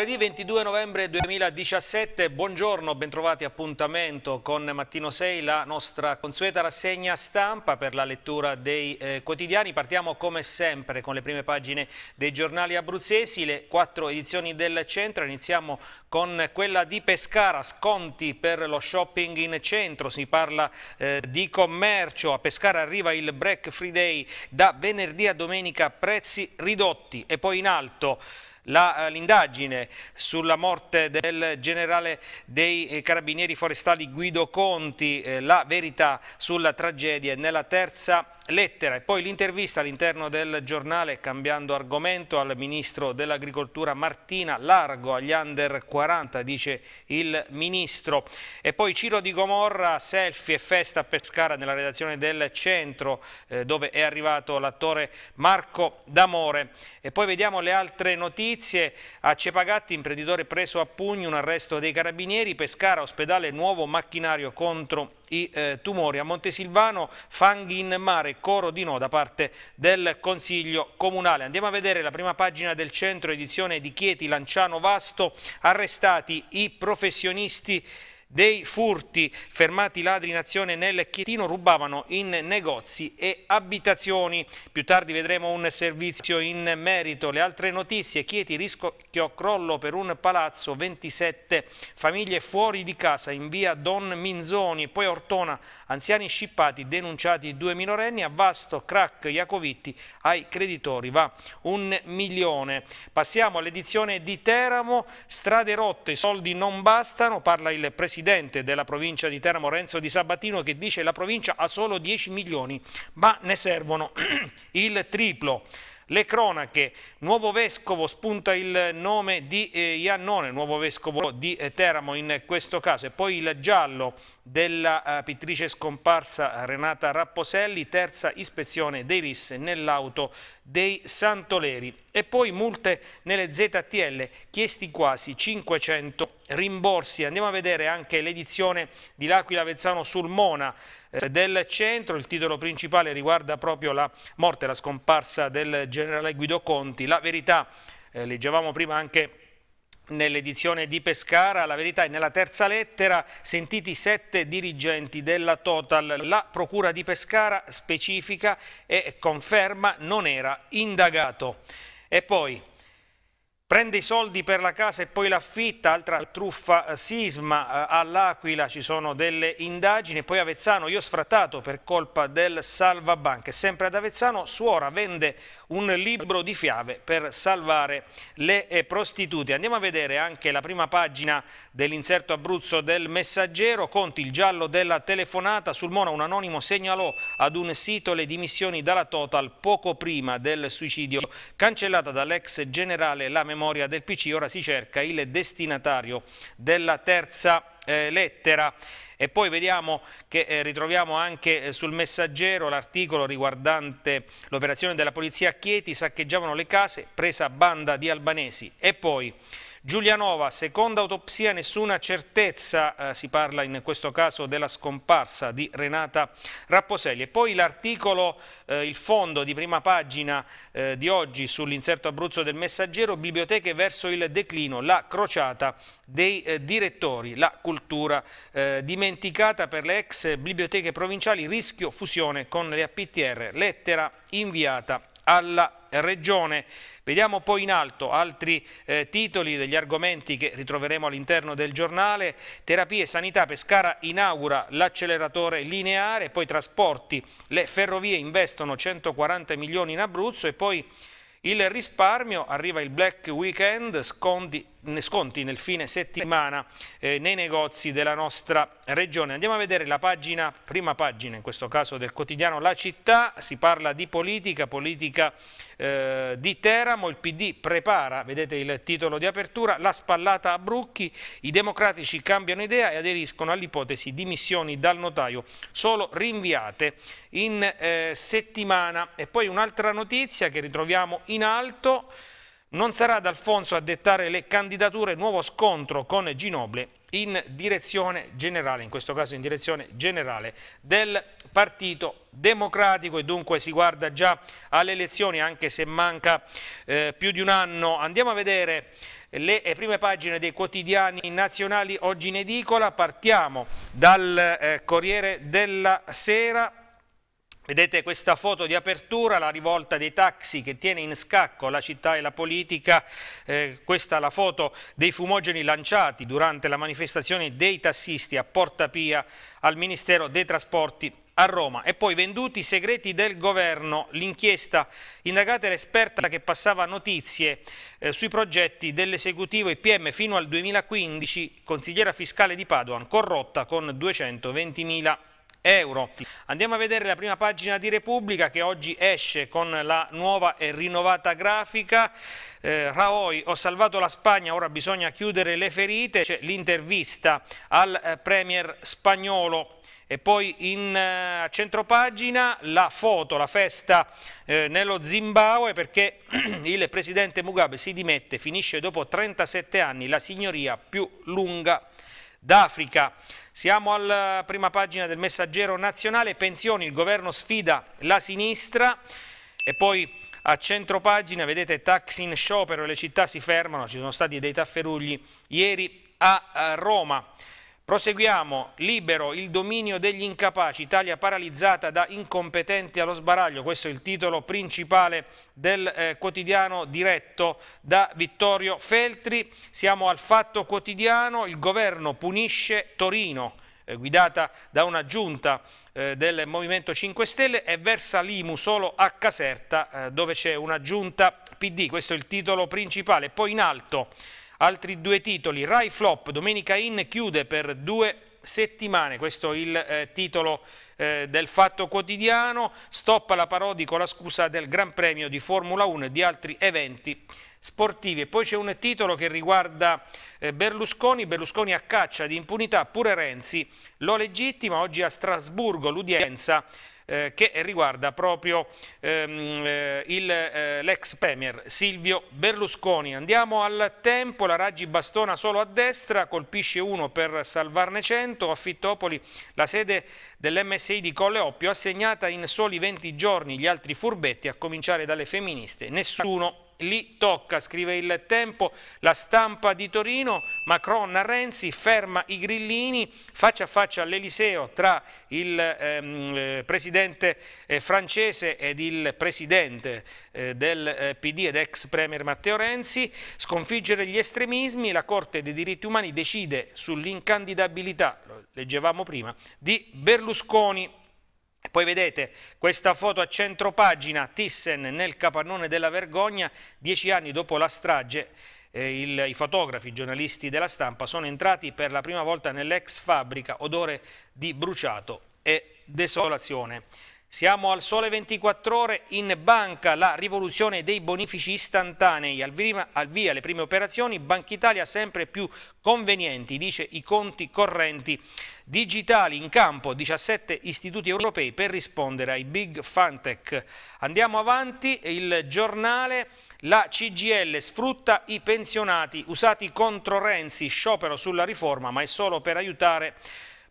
Mercoledì 22 novembre 2017, buongiorno, bentrovati appuntamento con Mattino 6, la nostra consueta rassegna stampa per la lettura dei eh, quotidiani. Partiamo come sempre con le prime pagine dei giornali abruzzesi, le quattro edizioni del centro. Iniziamo con quella di Pescara, sconti per lo shopping in centro, si parla eh, di commercio. A Pescara arriva il Break Free Day da venerdì a domenica, prezzi ridotti e poi in alto. Eh, l'indagine sulla morte del generale dei eh, carabinieri forestali Guido Conti, eh, la verità sulla tragedia nella terza lettera e poi l'intervista all'interno del giornale cambiando argomento al ministro dell'agricoltura Martina Largo agli under 40 dice il ministro e poi Ciro di Gomorra selfie e festa a Pescara nella redazione del centro eh, dove è arrivato l'attore Marco D'Amore e poi vediamo le altre notizie a Cepagatti imprenditore preso a pugno un arresto dei carabinieri Pescara ospedale nuovo macchinario contro i eh, tumori. A Montesilvano fanghi in mare, coro di no da parte del Consiglio Comunale. Andiamo a vedere la prima pagina del centro edizione di Chieti, Lanciano Vasto, arrestati i professionisti dei furti fermati ladri in azione nel Chietino rubavano in negozi e abitazioni. Più tardi vedremo un servizio in merito. Le altre notizie, Chieti rischio crollo per un palazzo, 27 famiglie fuori di casa in via Don Minzoni, poi Ortona, anziani scippati, denunciati due minorenni, a Vasto, crack Iacovitti, ai creditori va un milione. Passiamo all'edizione di Teramo, strade rotte, soldi non bastano, parla il Presidente presidente della provincia di Teramo Renzo Di Sabatino che dice che la provincia ha solo 10 milioni ma ne servono il triplo. Le cronache, nuovo vescovo spunta il nome di eh, Iannone, nuovo vescovo di eh, Teramo in questo caso e poi il giallo della eh, pittrice scomparsa Renata Rapposelli, terza ispezione dei RIS nell'auto dei Santoleri e poi multe nelle ZTL, chiesti quasi 500 rimborsi. Andiamo a vedere anche l'edizione di L'Aquila Vezzano sul Mona, eh, del centro. Il titolo principale riguarda proprio la morte, la scomparsa del generale Guido Conti. La verità, eh, leggevamo prima anche nell'edizione di Pescara, la verità è nella terza lettera, sentiti sette dirigenti della Total, la procura di Pescara specifica e conferma non era indagato. E poi Prende i soldi per la casa e poi l'affitta, altra truffa eh, sisma eh, all'Aquila, ci sono delle indagini. Poi Avezzano, io sfrattato per colpa del salvabanche. Sempre ad Avezzano, suora vende un libro di fiabe per salvare le eh, prostitute. Andiamo a vedere anche la prima pagina dell'inserto Abruzzo del Messaggero. Conti il giallo della telefonata. Sul Mona un anonimo segnalò ad un sito le dimissioni dalla Total poco prima del suicidio. Cancellata dall'ex generale la memoria memoria del PC, ora si cerca il destinatario della terza eh, lettera. E poi vediamo che eh, ritroviamo anche eh, sul messaggero l'articolo riguardante l'operazione della polizia a Chieti, saccheggiavano le case, presa banda di albanesi. E poi Giulianova, seconda autopsia, nessuna certezza, eh, si parla in questo caso della scomparsa di Renata Rapposelli. E poi l'articolo, eh, il fondo di prima pagina eh, di oggi sull'inserto Abruzzo del Messaggero, biblioteche verso il declino, la crociata dei eh, direttori, la cultura eh, dimenticata per le ex biblioteche provinciali, rischio fusione con le APTR, lettera inviata alla regione. Vediamo poi in alto altri eh, titoli degli argomenti che ritroveremo all'interno del giornale. Terapie, e sanità, Pescara inaugura l'acceleratore lineare, poi trasporti, le ferrovie investono 140 milioni in Abruzzo e poi il risparmio, arriva il Black Weekend, scondi sconti nel fine settimana eh, nei negozi della nostra regione. Andiamo a vedere la pagina, prima pagina in questo caso del quotidiano La Città, si parla di politica, politica eh, di Teramo, il PD prepara, vedete il titolo di apertura, la spallata a Brucchi, i democratici cambiano idea e aderiscono all'ipotesi di missioni dal notaio solo rinviate in eh, settimana. E poi un'altra notizia che ritroviamo in alto, non sarà D'Alfonso a dettare le candidature, nuovo scontro con Ginoble in direzione generale, in questo caso in direzione generale del Partito Democratico e dunque si guarda già alle elezioni anche se manca eh, più di un anno. Andiamo a vedere le eh, prime pagine dei quotidiani nazionali oggi in edicola. Partiamo dal eh, Corriere della Sera Vedete questa foto di apertura, la rivolta dei taxi che tiene in scacco la città e la politica, eh, questa è la foto dei fumogeni lanciati durante la manifestazione dei tassisti a Porta Pia al Ministero dei Trasporti a Roma e poi venduti i segreti del governo, l'inchiesta indagata l'esperta che passava notizie eh, sui progetti dell'esecutivo IPM fino al 2015, consigliera fiscale di Padoan, corrotta con 220.000 euro euro. Andiamo a vedere la prima pagina di Repubblica che oggi esce con la nuova e rinnovata grafica. Eh, Raoi, ho salvato la Spagna, ora bisogna chiudere le ferite. C'è l'intervista al eh, Premier spagnolo. E poi in eh, centropagina la foto, la festa eh, nello Zimbabwe perché il presidente Mugabe si dimette, finisce dopo 37 anni la signoria più lunga d'Africa. Siamo alla prima pagina del messaggero nazionale, pensioni, il governo sfida la sinistra e poi a centro pagina vedete taxi in sciopero, le città si fermano, ci sono stati dei tafferugli ieri a Roma. Proseguiamo, libero il dominio degli incapaci, Italia paralizzata da incompetenti allo sbaraglio, questo è il titolo principale del eh, quotidiano diretto da Vittorio Feltri. Siamo al fatto quotidiano, il governo punisce Torino, eh, guidata da una giunta eh, del Movimento 5 Stelle e versa l'IMU solo a Caserta eh, dove c'è una giunta PD, questo è il titolo principale. Poi in alto... Altri due titoli, Rai Flop, domenica in chiude per due settimane, questo è il eh, titolo eh, del Fatto Quotidiano, stoppa la Parodi con la scusa del Gran Premio di Formula 1 e di altri eventi sportivi. E poi c'è un titolo che riguarda eh, Berlusconi, Berlusconi a caccia di impunità, pure Renzi lo legittima, oggi a Strasburgo l'udienza eh, che riguarda proprio ehm, eh, eh, l'ex Premier Silvio Berlusconi. Andiamo al tempo, la Raggi bastona solo a destra, colpisce uno per salvarne 100, a Fittopoli la sede dell'MSI di Colle Oppio assegnata in soli 20 giorni, gli altri furbetti a cominciare dalle femministe, nessuno li tocca, scrive il tempo, la stampa di Torino, Macron a Renzi, ferma i grillini, faccia a faccia all'Eliseo tra il ehm, eh, presidente eh, francese ed il presidente eh, del eh, PD ed ex premier Matteo Renzi, sconfiggere gli estremismi, la Corte dei diritti umani decide sull'incandidabilità, lo leggevamo prima, di Berlusconi. E poi vedete questa foto a centro pagina, Thyssen nel capannone della vergogna, dieci anni dopo la strage, eh, il, i fotografi, i giornalisti della stampa sono entrati per la prima volta nell'ex fabbrica, odore di bruciato e desolazione. Siamo al sole 24 ore, in banca la rivoluzione dei bonifici istantanei, al via, al via le prime operazioni, Banca Italia sempre più convenienti, dice i conti correnti digitali, in campo 17 istituti europei per rispondere ai big fantech. Andiamo avanti, il giornale... La CGL sfrutta i pensionati usati contro Renzi, sciopero sulla riforma, ma è solo per aiutare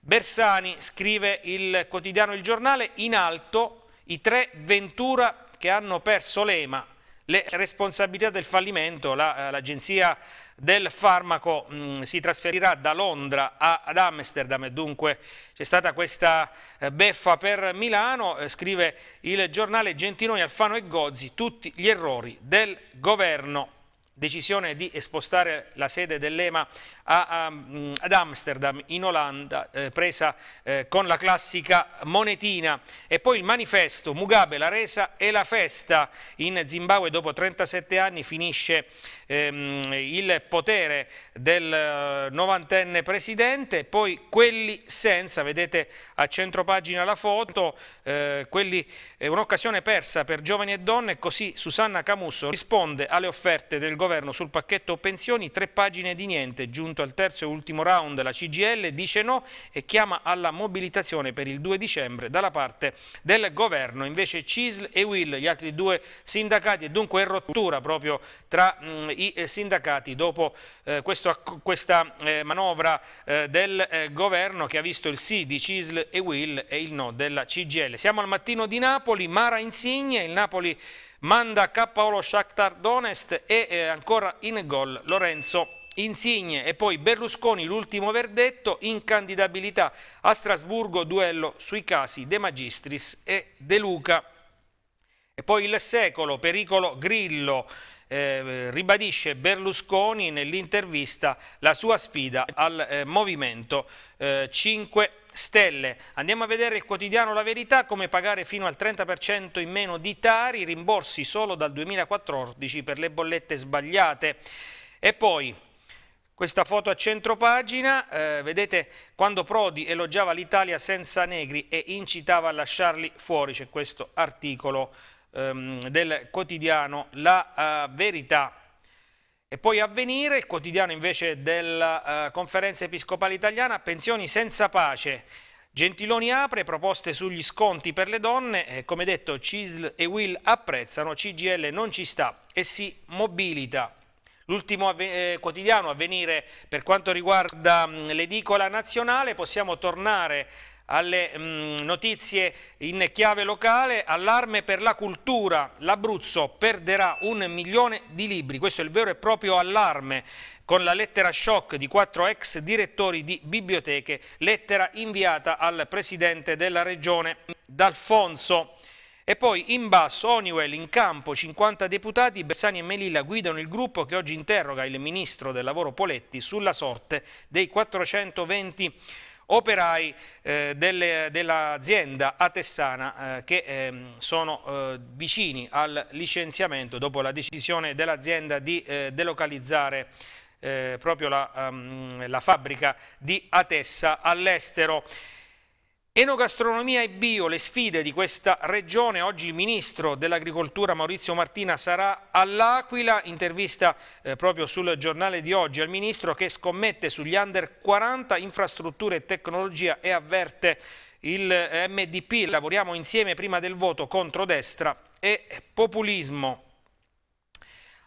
Bersani scrive il quotidiano Il Giornale, in alto i tre Ventura che hanno perso l'EMA, le responsabilità del fallimento, eh, l'agenzia la, del farmaco mh, mm, si trasferirà da Londra a, ad Amsterdam e dunque c'è stata questa eh, beffa per Milano, eh, scrive il giornale Gentiloni, Alfano e Gozzi, tutti gli errori del governo decisione di spostare la sede dell'EMA a, a, mm, ad Amsterdam in Olanda, eh, presa eh, con la classica monetina. E poi il manifesto Mugabe, la resa e la festa in Zimbabwe dopo 37 anni finisce ehm, il potere del eh, novantenne presidente, poi quelli senza, vedete a centro pagina la foto, eh, quelli, è un'occasione persa per giovani e donne, così Susanna Camusso risponde alle offerte del governo sul pacchetto pensioni, tre pagine di niente giunte appunto al terzo e ultimo round la CGL dice no e chiama alla mobilitazione per il 2 dicembre dalla parte del governo. Invece CISL e Will, gli altri due sindacati, e dunque è rottura proprio tra mh, i eh, sindacati dopo eh, questo, questa eh, manovra eh, del eh, governo che ha visto il sì di CISL e Will e il no della CGL. Siamo al mattino di Napoli, Mara Insigne, il Napoli manda KO lo Shakhtar Donest e eh, ancora in gol Lorenzo Insigne e poi Berlusconi, l'ultimo verdetto, incandidabilità a Strasburgo, duello sui casi De Magistris e De Luca. E poi il secolo, pericolo Grillo, eh, ribadisce Berlusconi nell'intervista la sua sfida al eh, Movimento eh, 5 Stelle. Andiamo a vedere il quotidiano La Verità, come pagare fino al 30% in meno di Tari, rimborsi solo dal 2014 per le bollette sbagliate. E poi questa foto a centro pagina, eh, vedete quando Prodi elogiava l'Italia senza negri e incitava a lasciarli fuori, c'è questo articolo ehm, del quotidiano La uh, Verità. E poi avvenire, il quotidiano invece della uh, conferenza episcopale italiana, pensioni senza pace. Gentiloni apre proposte sugli sconti per le donne, eh, come detto CISL e Will apprezzano, CGL non ci sta e si mobilita. L'ultimo eh, quotidiano venire per quanto riguarda mm, l'edicola nazionale, possiamo tornare alle mh, mm, notizie in chiave locale, allarme per la cultura, l'Abruzzo perderà un milione di libri, questo è il vero e proprio allarme con la lettera shock di quattro ex direttori di biblioteche, lettera inviata al Presidente della Regione D'Alfonso. E poi in basso Honeywell in campo 50 deputati, Bersani e Melilla guidano il gruppo che oggi interroga il ministro del lavoro Poletti sulla sorte dei 420 operai eh, dell'azienda atessana eh, che ehm, eh, sono vicini al licenziamento dopo la decisione dell'azienda di eh, delocalizzare eh, proprio la, um, la fabbrica di Atessa all'estero. Enogastronomia e bio, le sfide di questa regione. Oggi il ministro dell'agricoltura Maurizio Martina sarà all'Aquila, intervista eh, proprio sul giornale di oggi al ministro che scommette sugli under 40, infrastrutture e tecnologia e avverte il eh, MDP. Lavoriamo insieme prima del voto contro destra e populismo.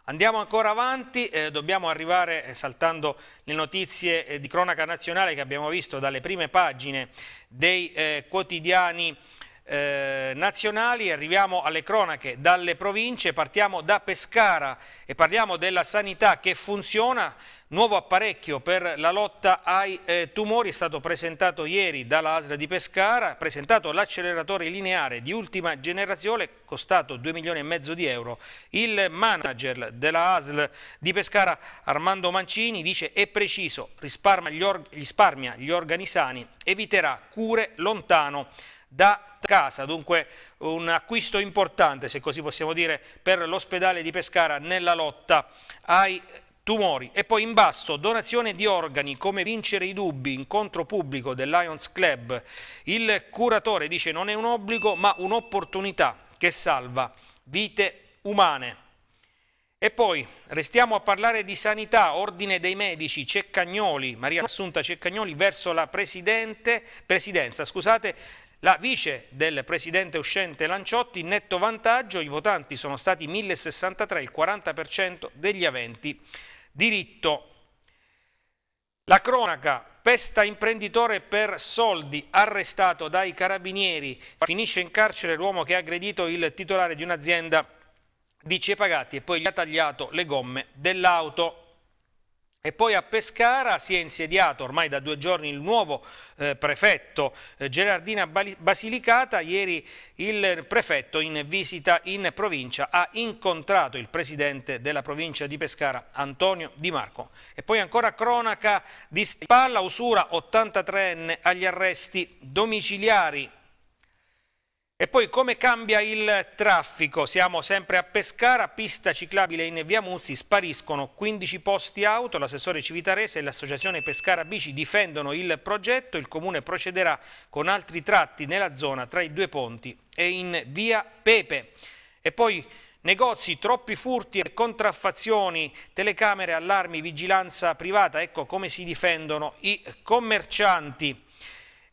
Andiamo ancora avanti, eh, dobbiamo arrivare eh, saltando le notizie eh, di cronaca nazionale che abbiamo visto dalle prime pagine dei eh, quotidiani eh, nazionali, arriviamo alle cronache dalle province, partiamo da Pescara e parliamo della sanità che funziona, nuovo apparecchio per la lotta ai eh, tumori, è stato presentato ieri dalla ASL di Pescara, presentato l'acceleratore lineare di ultima generazione, costato 2 milioni e mezzo di euro. Il manager della ASL di Pescara, Armando Mancini, dice è preciso, risparmia gli, or gli, risparmia gli organisani, eviterà cure lontano da casa, dunque un acquisto importante, se così possiamo dire, per l'ospedale di Pescara nella lotta ai tumori. E poi in basso, donazione di organi, come vincere i dubbi, incontro pubblico del Lions Club. Il curatore dice non è un obbligo ma un'opportunità che salva vite umane. E poi restiamo a parlare di sanità, ordine dei medici, Ceccagnoli, Maria Assunta Ceccagnoli verso la presidenza scusate, la vice del presidente uscente Lanciotti, netto vantaggio, i votanti sono stati 1063, il 40% degli aventi diritto. La cronaca, pesta imprenditore per soldi, arrestato dai carabinieri, finisce in carcere l'uomo che ha aggredito il titolare di un'azienda di Ciepagatti e poi gli ha tagliato le gomme dell'auto. E poi a Pescara si è insediato ormai da due giorni il nuovo eh, prefetto eh, Gerardina Basilicata. Ieri il prefetto in visita in provincia ha incontrato il presidente della provincia di Pescara Antonio Di Marco. E poi ancora cronaca di spalla, usura 83enne agli arresti domiciliari e poi come cambia il traffico? Siamo sempre a Pescara, pista ciclabile in via Muzzi, spariscono 15 posti auto, l'assessore Civitarese e l'associazione Pescara Bici difendono il progetto, il comune procederà con altri tratti nella zona tra i due ponti e in via Pepe. E poi negozi, troppi furti e contraffazioni, telecamere, allarmi, vigilanza privata, ecco come si difendono i commercianti.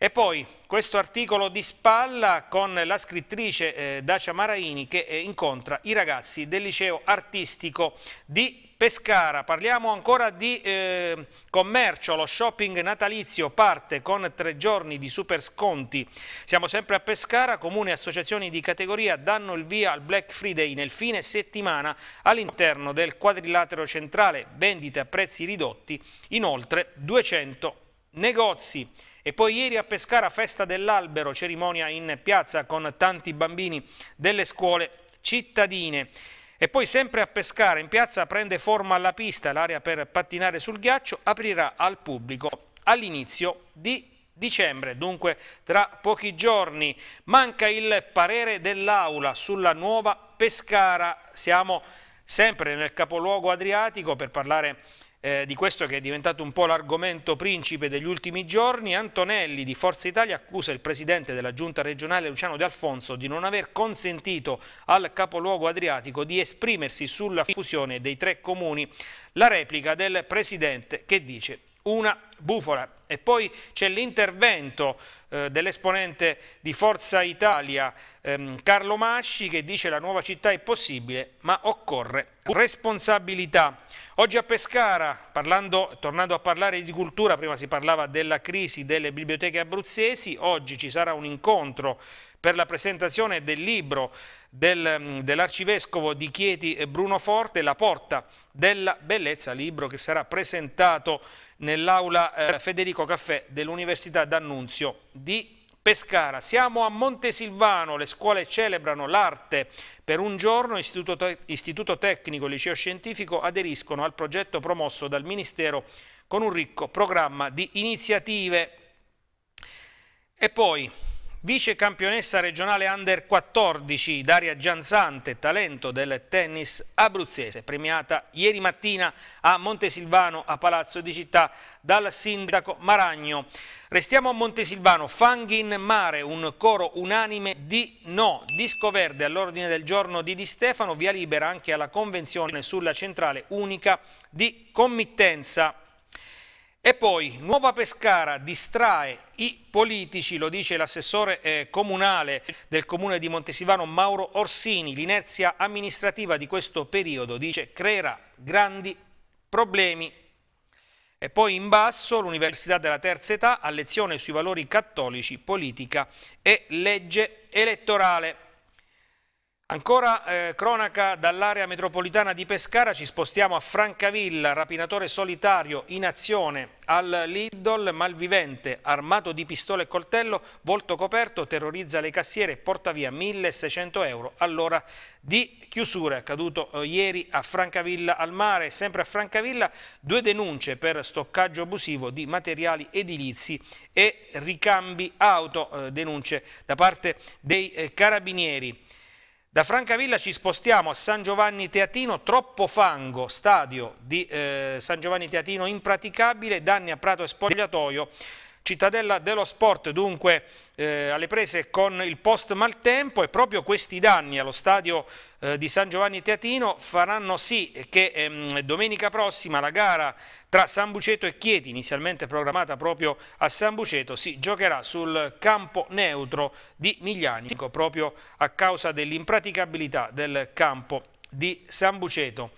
E poi questo articolo di spalla con la scrittrice eh, Dacia Maraini che eh, incontra i ragazzi del liceo artistico di Pescara, parliamo ancora di eh, commercio, lo shopping natalizio parte con tre giorni di super sconti. Siamo sempre a Pescara, comune e associazioni di categoria danno il via al Black Friday nel fine settimana all'interno del quadrilatero centrale, vendite a prezzi ridotti, inoltre 200 negozi. E poi ieri a Pescara festa dell'albero, cerimonia in piazza con tanti bambini delle scuole cittadine. E poi sempre a Pescara in piazza prende forma la pista, l'area per pattinare sul ghiaccio aprirà al pubblico all'inizio di dicembre, dunque tra pochi giorni. Manca il parere dell'Aula sulla nuova Pescara. Siamo sempre nel capoluogo adriatico per parlare di eh, di questo che è diventato un po' l'argomento principe degli ultimi giorni, Antonelli di Forza Italia accusa il presidente della giunta regionale Luciano De Alfonso di non aver consentito al capoluogo adriatico di esprimersi sulla fusione dei tre comuni. La replica del presidente che dice una bufola. E poi c'è l'intervento eh, dell'esponente di Forza Italia ehm, Carlo Masci che dice la nuova città è possibile ma occorre responsabilità. Oggi a Pescara, parlando, tornando a parlare di cultura, prima si parlava della crisi delle biblioteche abruzzesi, oggi ci sarà un incontro per la presentazione del libro del, mm, dell'arcivescovo di Chieti Bruno Forte, La porta della bellezza, libro che sarà presentato nell'aula eh, Federico Caffè dell'Università d'Annunzio di Pescara. Siamo a Montesilvano, le scuole celebrano l'arte per un giorno, Istituto, te Istituto Tecnico e Liceo Scientifico aderiscono al progetto promosso dal Ministero con un ricco programma di iniziative. E poi Vice campionessa regionale under 14 Daria Gianzante, talento del tennis abruzzese, premiata ieri mattina a Montesilvano a Palazzo di Città dal sindaco Maragno. Restiamo a Montesilvano, fanghi in mare, un coro unanime di no. Disco verde all'ordine del giorno di Di Stefano, via libera anche alla convenzione sulla centrale unica di committenza. E poi Nuova Pescara distrae i politici, lo dice l'assessore eh, comunale del comune di Montesivano Mauro Orsini, l'inerzia amministrativa di questo periodo, dice, creerà grandi problemi. E poi in basso l'Università della Terza Età a lezione sui valori cattolici, politica e legge elettorale. Ancora eh, cronaca dall'area metropolitana di Pescara, ci spostiamo a Francavilla, rapinatore solitario in azione al Lidl, malvivente, armato di pistola e coltello, volto coperto, terrorizza le cassiere e porta via 1600 euro all'ora di chiusura. Accaduto eh, ieri a Francavilla al mare, sempre a Francavilla, due denunce per stoccaggio abusivo di materiali edilizi e ricambi auto, eh, denunce da parte dei eh, carabinieri. Da Francavilla ci spostiamo a San Giovanni Teatino, troppo fango, stadio di eh, San Giovanni Teatino impraticabile, danni a Prato e Spogliatoio. Cittadella dello Sport dunque eh, alle prese con il post maltempo e proprio questi danni allo stadio eh, di San Giovanni Teatino faranno sì che ehm, domenica prossima la gara tra San Buceto e Chieti, inizialmente programmata proprio a San Buceto, si giocherà sul campo neutro di Migliani, proprio a causa dell'impraticabilità del campo di San Buceto.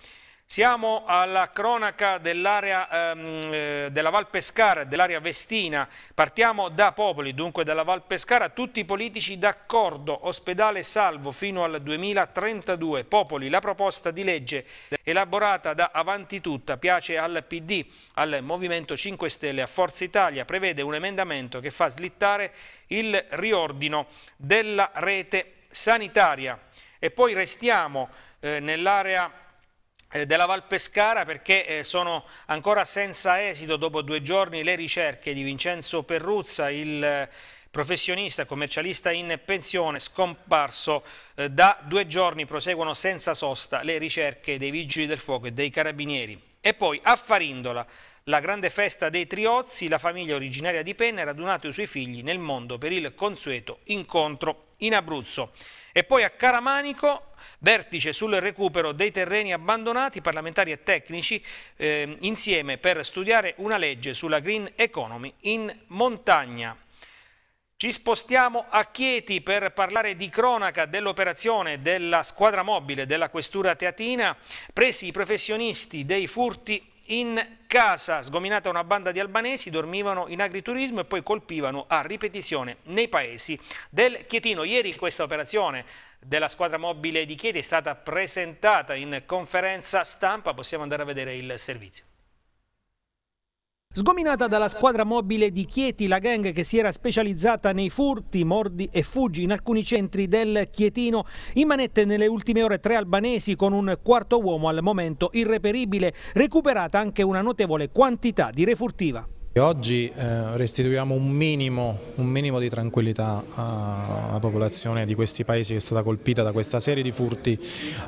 Siamo alla cronaca dell'area ehm, eh, della Val Pescara, dell'area Vestina. Partiamo da Popoli, dunque dalla Val Pescara. Tutti i politici d'accordo, ospedale salvo fino al 2032. Popoli, la proposta di legge elaborata da Avanti Tutta piace al PD, al Movimento 5 Stelle, a Forza Italia. Prevede un emendamento che fa slittare il riordino della rete sanitaria. E poi restiamo eh, nell'area eh, della Val Pescara perché eh, sono ancora senza esito dopo due giorni le ricerche di Vincenzo Perruzza, il eh, professionista commercialista in pensione scomparso da due giorni proseguono senza sosta le ricerche dei vigili del fuoco e dei carabinieri. E poi a Farindola, la grande festa dei Triozzi, la famiglia originaria di Penna ha radunato i suoi figli nel mondo per il consueto incontro in Abruzzo. E poi a Caramanico vertice sul recupero dei terreni abbandonati, parlamentari e tecnici, eh, insieme per studiare una legge sulla green economy in montagna. Ci spostiamo a Chieti per parlare di cronaca dell'operazione della squadra mobile della Questura Teatina, presi i professionisti dei furti in casa, sgominata una banda di albanesi, dormivano in agriturismo e poi colpivano a ripetizione nei paesi del Chietino. Ieri questa operazione della squadra mobile di Chieti è stata presentata in conferenza stampa, possiamo andare a vedere il servizio. Sgominata dalla squadra mobile di Chieti, la gang che si era specializzata nei furti, mordi e fuggi in alcuni centri del Chietino, in manette nelle ultime ore tre albanesi con un quarto uomo al momento irreperibile, recuperata anche una notevole quantità di refurtiva. Oggi eh, restituiamo un minimo, un minimo di tranquillità alla popolazione di questi paesi che è stata colpita da questa serie di furti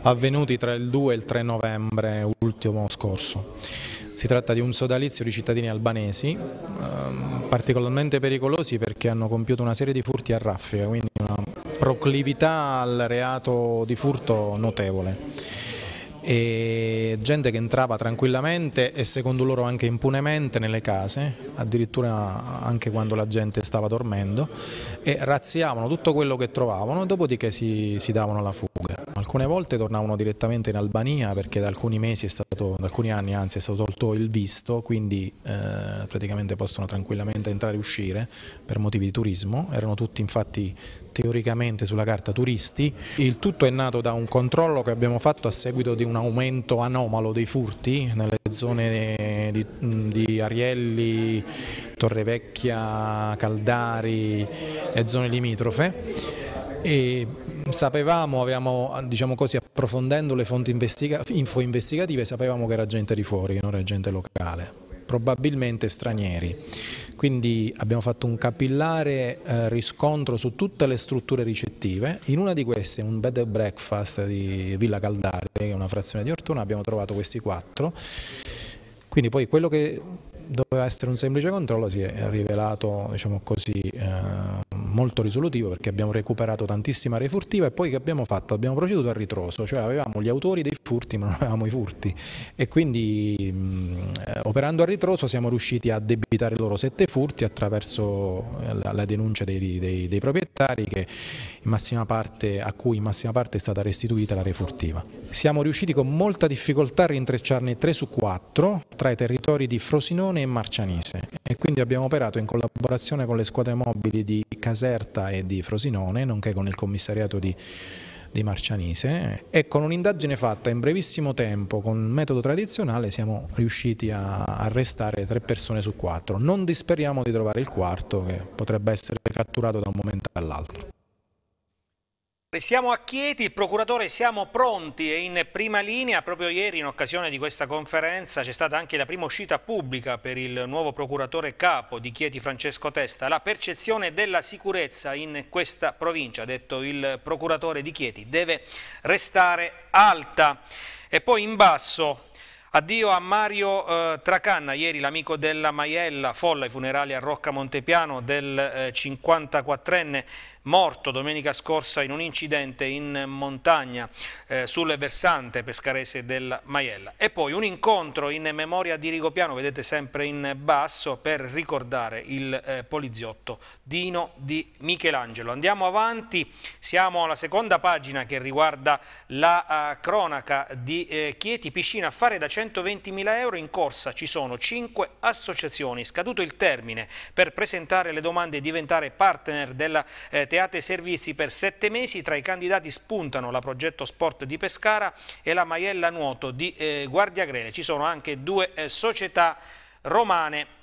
avvenuti tra il 2 e il 3 novembre ultimo scorso. Si tratta di un sodalizio di cittadini albanesi, ehm, particolarmente pericolosi perché hanno compiuto una serie di furti a raffia, quindi una proclività al reato di furto notevole e gente che entrava tranquillamente e secondo loro anche impunemente nelle case, addirittura anche quando la gente stava dormendo e razziavano tutto quello che trovavano e dopodiché si, si davano alla fuga. Alcune volte tornavano direttamente in Albania perché da alcuni mesi è stato, da alcuni anni anzi è stato tolto il visto, quindi eh, praticamente possono tranquillamente entrare e uscire per motivi di turismo, erano tutti infatti teoricamente sulla carta turisti. Il tutto è nato da un controllo che abbiamo fatto a seguito di un aumento anomalo dei furti nelle zone eh, di, di Arielli, Torrevecchia, Caldari e zone limitrofe. E sapevamo, avevamo, diciamo così, approfondendo le fonti investiga info investigative, sapevamo che era gente di fuori, che non era gente locale, probabilmente stranieri. Quindi abbiamo fatto un capillare eh, riscontro su tutte le strutture ricettive. In una di queste, un bed and breakfast di Villa Caldari, che è una frazione di Ortona, abbiamo trovato questi quattro. Quindi poi quello che doveva essere un semplice controllo, si è rivelato diciamo così, eh, molto risolutivo perché abbiamo recuperato tantissima area furtiva e poi che abbiamo fatto? Abbiamo proceduto a ritroso, cioè avevamo gli autori dei furti ma non avevamo i furti e quindi mh, mm, eh, operando a ritroso siamo riusciti a debitare loro sette furti attraverso eh, la, la denuncia dei, dei, dei proprietari che parte, a cui in massima parte è stata restituita l'area furtiva. Siamo riusciti con molta difficoltà a rintrecciarne tre su quattro tra i territori di Frosinone Frosinone e Marcianise e quindi abbiamo operato in collaborazione con le squadre mobili di Caserta e di Frosinone, nonché con il commissariato di di Marcianise e con un'indagine fatta in brevissimo tempo con metodo tradizionale siamo riusciti a arrestare tre persone su quattro. Non disperiamo di trovare il quarto che potrebbe essere catturato da un momento all'altro. Restiamo a Chieti, il procuratore siamo pronti e in prima linea proprio ieri in occasione di questa conferenza c'è stata anche la prima uscita pubblica per il nuovo procuratore capo di Chieti Francesco Testa, la percezione della sicurezza in questa provincia, ha detto il procuratore di Chieti, deve restare alta e poi in basso Addio a Mario eh, Tracanna, ieri l'amico della Maiella, folla ai funerali a Rocca Montepiano del eh, 54enne morto domenica scorsa in un incidente in montagna eh, sul versante pescarese del Maiella. E poi un incontro in memoria di Rigopiano, vedete sempre in basso, per ricordare il eh, poliziotto Dino di Michelangelo. Andiamo avanti, siamo alla seconda pagina che riguarda la uh, cronaca di eh, Chieti, piscina affare da centro 120.000 euro in corsa ci sono 5 associazioni. Scaduto il termine per presentare le domande e diventare partner della eh, Teate Servizi per 7 mesi, tra i candidati spuntano la Progetto Sport di Pescara e la Maiella Nuoto di eh, Guardia Grele. Ci sono anche due eh, società romane.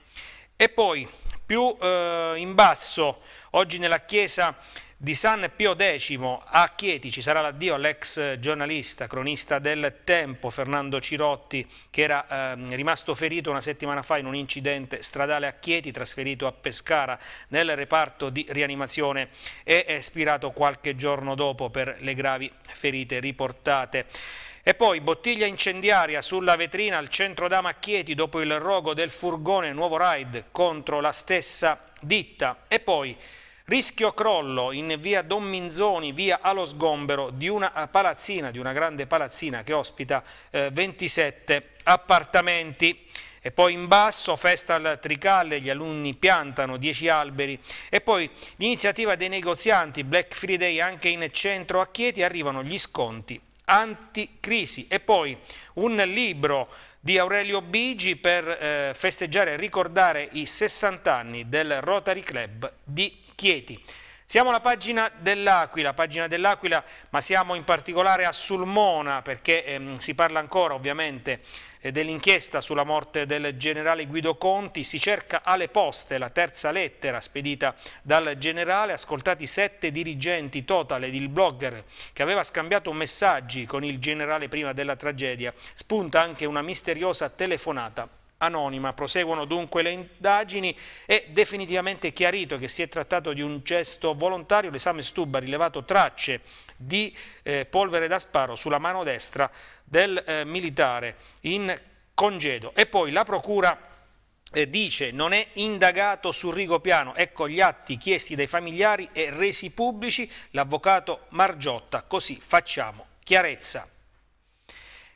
E poi più eh, in basso, oggi nella chiesa di San Pio X a Chieti ci sarà l'addio all'ex giornalista, cronista del Tempo, Fernando Cirotti, che era eh, rimasto ferito una settimana fa in un incidente stradale a Chieti, trasferito a Pescara nel reparto di rianimazione e espirato qualche giorno dopo per le gravi ferite riportate. E poi bottiglia incendiaria sulla vetrina al centro Dama Chieti dopo il rogo del furgone Nuovo Ride contro la stessa ditta. E poi Rischio crollo in via Don Minzoni, via allo sgombero di una palazzina, di una grande palazzina che ospita eh, 27 appartamenti. E poi in basso, festa al Tricalle, gli alunni piantano 10 alberi. E poi l'iniziativa dei negozianti, Black Friday anche in centro a Chieti, arrivano gli sconti anticrisi. E poi un libro di Aurelio Bigi per eh, festeggiare e ricordare i 60 anni del Rotary Club di Chieti. Siamo alla pagina dell'Aquila, pagina dell'Aquila, ma siamo in particolare a Sulmona perché ehm, si parla ancora ovviamente eh, dell'inchiesta sulla morte del generale Guido Conti, si cerca alle poste la terza lettera spedita dal generale, ascoltati sette dirigenti total ed il blogger che aveva scambiato messaggi con il generale prima della tragedia, spunta anche una misteriosa telefonata anonima. Proseguono dunque le indagini. È definitivamente chiarito che si è trattato di un gesto volontario. L'esame Stub ha rilevato tracce di eh, polvere da sparo sulla mano destra del eh, militare in congedo. E poi la procura eh, dice non è indagato su Rigopiano, ecco gli atti chiesti dai familiari e resi pubblici, l'avvocato Margiotta, così facciamo chiarezza.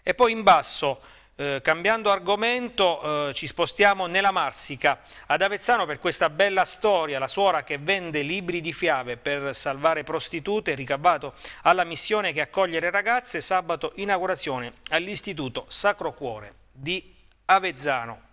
E poi in basso eh, cambiando argomento eh, ci spostiamo nella Marsica, ad Avezzano per questa bella storia, la suora che vende libri di fiave per salvare prostitute, ricavato alla missione che accoglie le ragazze, sabato inaugurazione all'Istituto Sacro Cuore di Avezzano.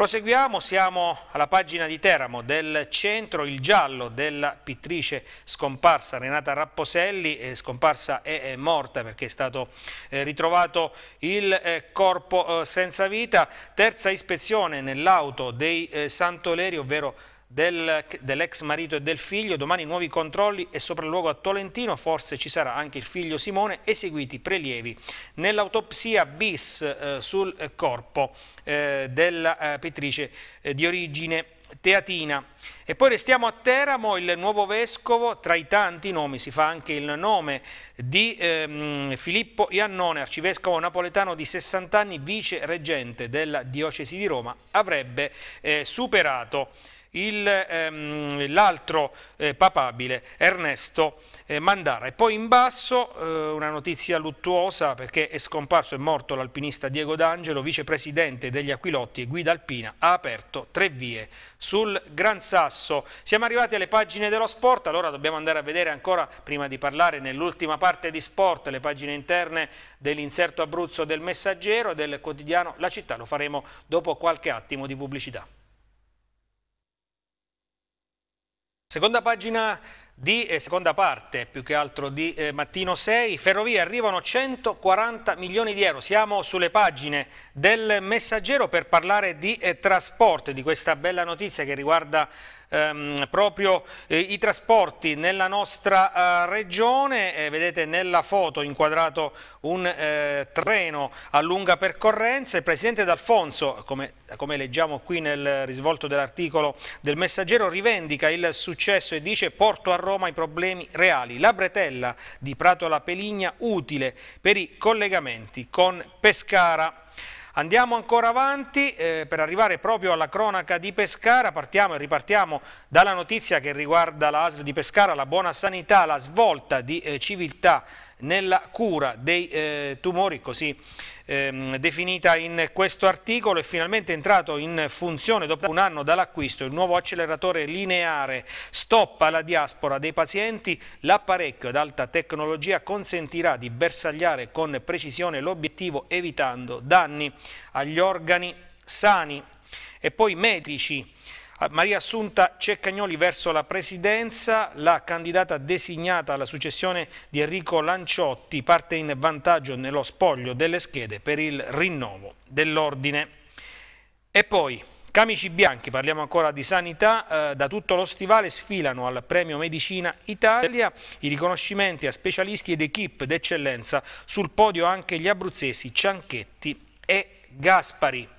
Proseguiamo, siamo alla pagina di Teramo del centro, il giallo della pittrice scomparsa Renata Rapposelli, eh, scomparsa e eh, morta perché è stato eh, ritrovato il eh, corpo eh, senza vita, terza ispezione nell'auto dei eh, Santoleri, ovvero del, dell'ex marito e del figlio, domani nuovi controlli e sopralluogo a Tolentino, forse ci sarà anche il figlio Simone, eseguiti prelievi nell'autopsia bis eh, sul corpo eh, della eh, pittrice eh, di origine teatina. E poi restiamo a Teramo, il nuovo vescovo, tra i tanti nomi si fa anche il nome di ehm, Filippo Iannone, arcivescovo napoletano di 60 anni, vice reggente della diocesi di Roma, avrebbe eh, superato Ehm, l'altro ehm, eh, papabile Ernesto eh, Mandara. E poi in basso eh, una notizia luttuosa perché è scomparso e morto l'alpinista Diego D'Angelo, vicepresidente degli Aquilotti e guida alpina, ha aperto tre vie sul Gran Sasso. Siamo arrivati alle pagine dello sport, allora dobbiamo andare a vedere ancora, prima di parlare nell'ultima parte di sport, le pagine interne dell'inserto Abruzzo del Messaggero e del quotidiano La Città. Lo faremo dopo qualche attimo di pubblicità. Seconda pagina di eh, seconda parte, più che altro di eh, mattino 6, Ferrovie arrivano 140 milioni di euro. Siamo sulle pagine del messaggero per parlare di eh, trasporto, di questa bella notizia che riguarda ehm, proprio eh, i trasporti nella nostra eh, regione. Eh, vedete nella foto inquadrato un eh, treno a lunga percorrenza. Il presidente D'Alfonso, come, come leggiamo qui nel risvolto dell'articolo del Messaggero, rivendica il successo e dice porto a Roma i problemi reali. La bretella di Prato alla Peligna utile per i collegamenti con Pescara. Andiamo ancora avanti eh, per arrivare proprio alla cronaca di Pescara, partiamo e ripartiamo dalla notizia che riguarda la ASL di Pescara, la buona sanità, la svolta di eh, civiltà nella cura dei eh, tumori, così ehm, definita in questo articolo, è finalmente entrato in funzione dopo un anno dall'acquisto il nuovo acceleratore lineare stoppa la diaspora dei pazienti. L'apparecchio ad alta tecnologia consentirà di bersagliare con precisione l'obiettivo evitando danni agli organi sani e poi medici Ah, Maria Assunta Ceccagnoli verso la presidenza, la candidata designata alla successione di Enrico Lanciotti parte in vantaggio nello spoglio delle schede per il rinnovo dell'ordine. E poi Camici bianchi, parliamo ancora di sanità, eh, da tutto lo stivale sfilano al Premio Medicina Italia i riconoscimenti a specialisti ed equip d'eccellenza, sul podio anche gli abruzzesi Cianchetti e Gaspari.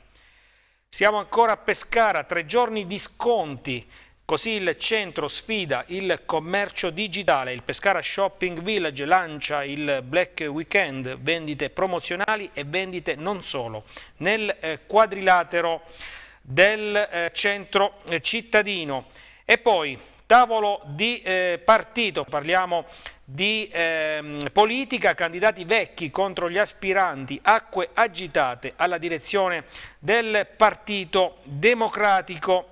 Siamo ancora a Pescara, tre giorni di sconti. Così il centro sfida il commercio digitale, il Pescara Shopping Village lancia il Black Weekend, vendite promozionali e vendite non solo. Nel eh, quadrilatero del eh, centro eh, cittadino. E poi tavolo di eh, partito, parliamo di eh, politica, candidati vecchi contro gli aspiranti, acque agitate alla direzione del Partito Democratico.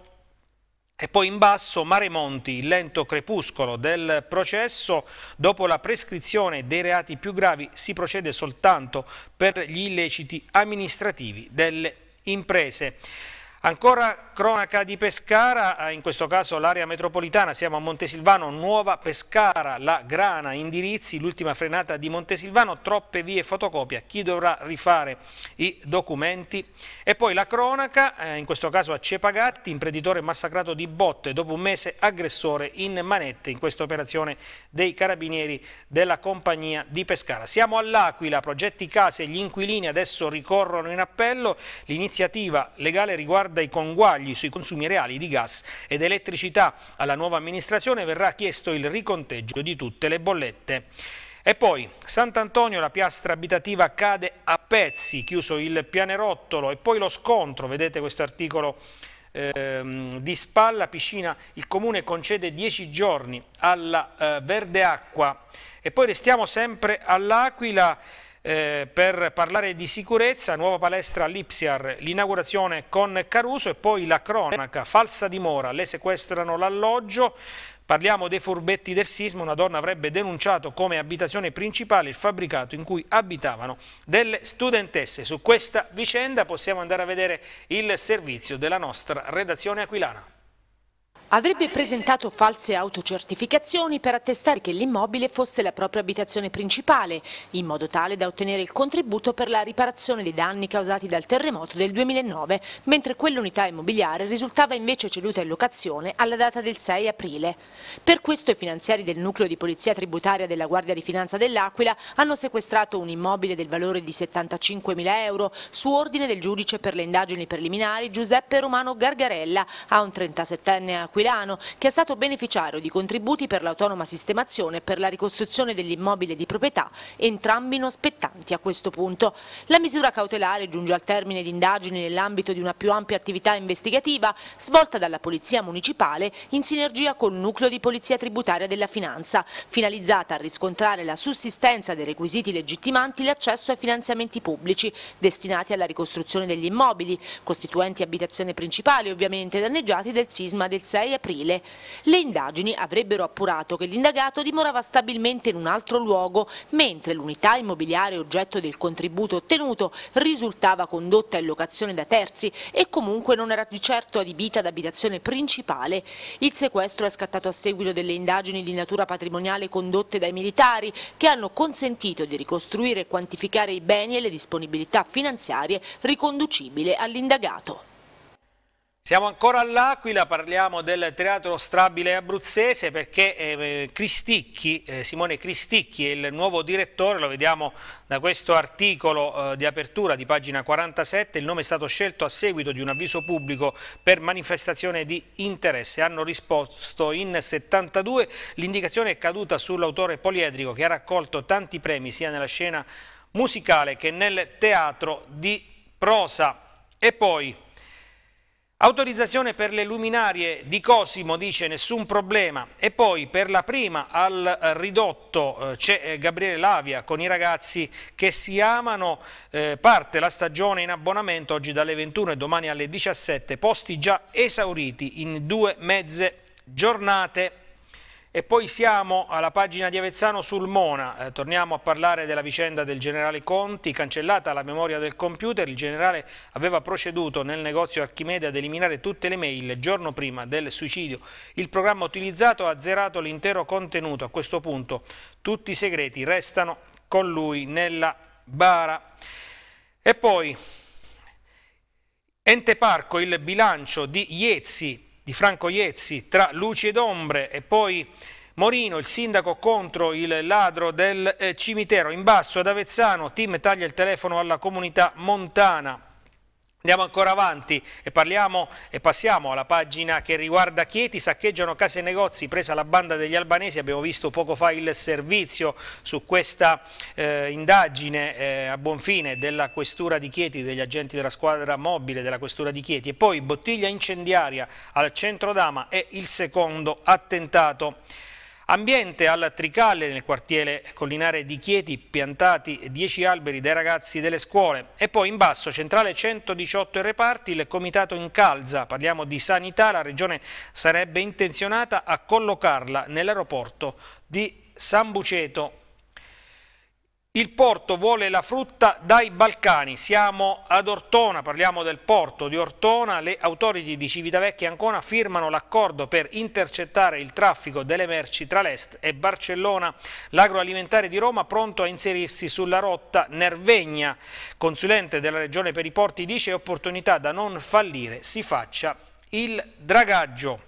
E poi in basso Mare Monti, il lento crepuscolo del processo, dopo la prescrizione dei reati più gravi si procede soltanto per gli illeciti amministrativi delle imprese. Ancora cronaca di Pescara, eh, in questo caso l'area metropolitana, siamo a Montesilvano, Nuova Pescara, La Grana, indirizzi, l'ultima frenata di Montesilvano, troppe vie fotocopia, chi dovrà rifare i documenti? E poi la cronaca, eh, in questo caso a Cepagatti, imprenditore massacrato di botte, dopo un mese aggressore in manette in questa operazione dei carabinieri della compagnia di Pescara. Siamo all'Aquila, progetti case, gli inquilini adesso ricorrono in appello, l'iniziativa legale riguarda riguarda i conguagli sui consumi reali di gas ed elettricità. Alla nuova amministrazione verrà chiesto il riconteggio di tutte le bollette. E poi Sant'Antonio la piastra abitativa cade a pezzi, chiuso il pianerottolo e poi lo scontro, vedete questo articolo ehm, di spalla, piscina, il comune concede 10 giorni alla eh, Verde Acqua e poi restiamo sempre all'Aquila eh, per parlare di sicurezza, nuova palestra all'Ipsiar, l'inaugurazione con Caruso e poi la cronaca, falsa dimora, le sequestrano l'alloggio, Parliamo dei furbetti del sismo, una donna avrebbe denunciato come abitazione principale il fabbricato in cui abitavano delle studentesse. Su questa vicenda possiamo andare a vedere il servizio della nostra redazione aquilana. Avrebbe presentato false autocertificazioni per attestare che l'immobile fosse la propria abitazione principale, in modo tale da ottenere il contributo per la riparazione dei danni causati dal terremoto del 2009, mentre quell'unità immobiliare risultava invece ceduta in locazione alla data del 6 aprile. Per questo i finanziari del nucleo di polizia tributaria della Guardia di Finanza dell'Aquila hanno sequestrato un immobile del valore di 75 mila euro su ordine del giudice per le indagini preliminari Giuseppe Romano Gargarella a un 37enne acquistato aquilano, che è stato beneficiario di contributi per l'autonoma sistemazione per la ricostruzione dell'immobile di proprietà, entrambi non spettanti a questo punto. La misura cautelare giunge al termine di indagini nell'ambito di una più ampia attività investigativa svolta dalla Polizia Municipale in sinergia col Nucleo di Polizia Tributaria della Finanza, finalizzata a riscontrare la sussistenza dei requisiti legittimanti l'accesso ai finanziamenti pubblici destinati alla ricostruzione degli immobili, costituenti abitazione principale ovviamente danneggiati del sisma del 6 26 aprile. Le indagini avrebbero appurato che l'indagato dimorava stabilmente in un altro luogo, mentre l'unità immobiliare oggetto del contributo ottenuto risultava condotta in locazione da terzi e comunque non era di certo adibita ad abitazione principale. Il sequestro è scattato a seguito delle indagini di natura patrimoniale condotte dai militari che hanno consentito di ricostruire e quantificare i beni e le disponibilità finanziarie riconducibili all'indagato. Siamo ancora all'Aquila, parliamo del teatro strabile abruzzese perché eh, Cristicchi, eh, Simone Cristicchi è il nuovo direttore, lo vediamo da questo articolo eh, di apertura di pagina 47, il nome è stato scelto a seguito di un avviso pubblico per manifestazione di interesse, hanno risposto in 72, l'indicazione è caduta sull'autore poliedrico che ha raccolto tanti premi sia nella scena musicale che nel teatro di prosa. E poi Autorizzazione per le luminarie di Cosimo, dice nessun problema. E poi per la prima al ridotto eh, c'è eh, Gabriele Lavia con i ragazzi che si amano. Eh, parte la stagione in abbonamento oggi dalle 21 e domani alle 17. Posti già esauriti in due mezze giornate. E poi siamo alla pagina di Avezzano sul Mona, eh, torniamo a parlare della vicenda del generale Conti, cancellata la memoria del computer, il generale aveva proceduto nel negozio Archimede ad eliminare tutte le mail il giorno prima del suicidio, il programma utilizzato ha azzerato l'intero contenuto, a questo punto tutti i segreti restano con lui nella bara. E poi Ente Parco, il bilancio di Iezzi, di Franco Iezzi tra luci ed ombre e poi Morino, il sindaco contro il ladro del eh, cimitero. In basso ad Avezzano, Tim taglia il telefono alla comunità montana. Andiamo ancora avanti e, parliamo, e passiamo alla pagina che riguarda Chieti, saccheggiano case e negozi, presa la banda degli albanesi, abbiamo visto poco fa il servizio su questa eh, indagine eh, a buon fine della questura di Chieti, degli agenti della squadra mobile della questura di Chieti e poi bottiglia incendiaria al centro Dama e il secondo attentato. Ambiente al Tricale nel quartiere collinare di Chieti, piantati 10 alberi dai ragazzi delle scuole e poi in basso centrale 118 reparti, il comitato incalza, parliamo di sanità, la regione sarebbe intenzionata a collocarla nell'aeroporto di San Buceto il porto vuole la frutta dai Balcani, siamo ad Ortona, parliamo del porto di Ortona, le autorità di Civitavecchia e Ancona firmano l'accordo per intercettare il traffico delle merci tra l'Est e Barcellona, l'agroalimentare di Roma pronto a inserirsi sulla rotta Nervegna, consulente della regione per i porti dice opportunità da non fallire, si faccia il dragaggio.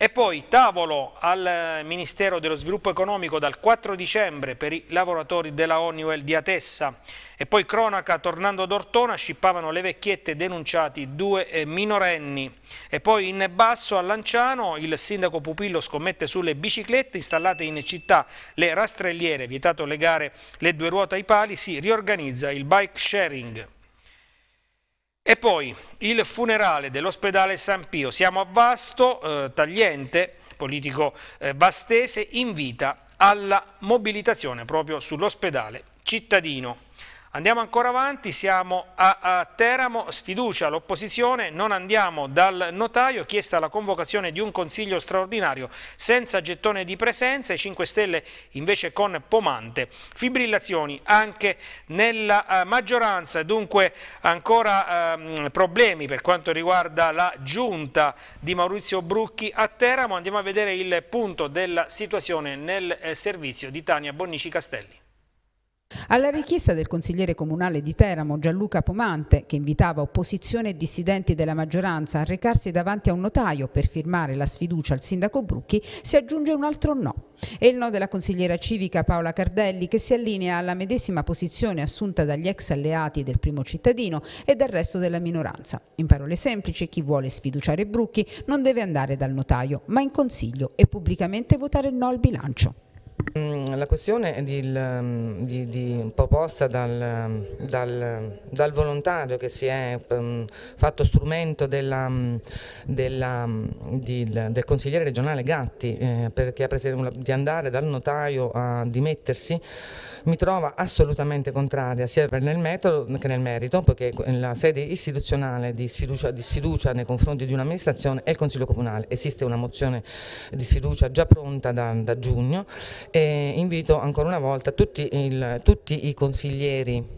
E poi tavolo al eh, Ministero dello Sviluppo Economico dal 4 dicembre per i lavoratori della Honeywell di Atessa. E poi cronaca, tornando ad Ortona, scippavano le vecchiette denunciati due eh, minorenni. E poi in basso a Lanciano il sindaco Pupillo scommette sulle biciclette installate in città, le rastrelliere, vietato legare le due ruote ai pali, si riorganizza il bike sharing. E poi il funerale dell'ospedale San Pio. Siamo a Vasto, eh, Tagliente, politico eh, bastese, invita alla mobilitazione proprio sull'ospedale cittadino. Andiamo ancora avanti, siamo a, a Teramo, sfiducia l'opposizione, non andiamo dal notaio, chiesta la convocazione di un consiglio straordinario senza gettone di presenza, i 5 Stelle invece con Pomante. Fibrillazioni anche nella eh, maggioranza, dunque ancora ehm, problemi per quanto riguarda la giunta di Maurizio Brucchi a Teramo. Andiamo a vedere il punto della situazione nel eh, servizio di Tania Bonnici Castelli. Alla richiesta del consigliere comunale di Teramo Gianluca Pomante, che invitava opposizione e dissidenti della maggioranza a recarsi davanti a un notaio per firmare la sfiducia al sindaco Brucchi, si aggiunge un altro no. È il no della consigliera civica Paola Cardelli che si allinea alla medesima posizione assunta dagli ex alleati del primo cittadino e dal resto della minoranza. In parole semplici, chi vuole sfiduciare Brucchi non deve andare dal notaio, ma in consiglio e pubblicamente votare no al bilancio. Mm, la questione di, mm, di, di proposta dal, mm, dal, dal, volontario che si è fatto strumento della, della, di, del consigliere regionale Gatti eh, perché, di andare dal notaio a dimettersi mi trova assolutamente contraria sia nel metodo che nel merito, poiché la sede istituzionale di sfiducia, di sfiducia nei confronti di un'amministrazione è il Consiglio Comunale. Esiste una mozione di sfiducia già pronta da, da giugno e invito ancora una volta tutti, il, tutti i consiglieri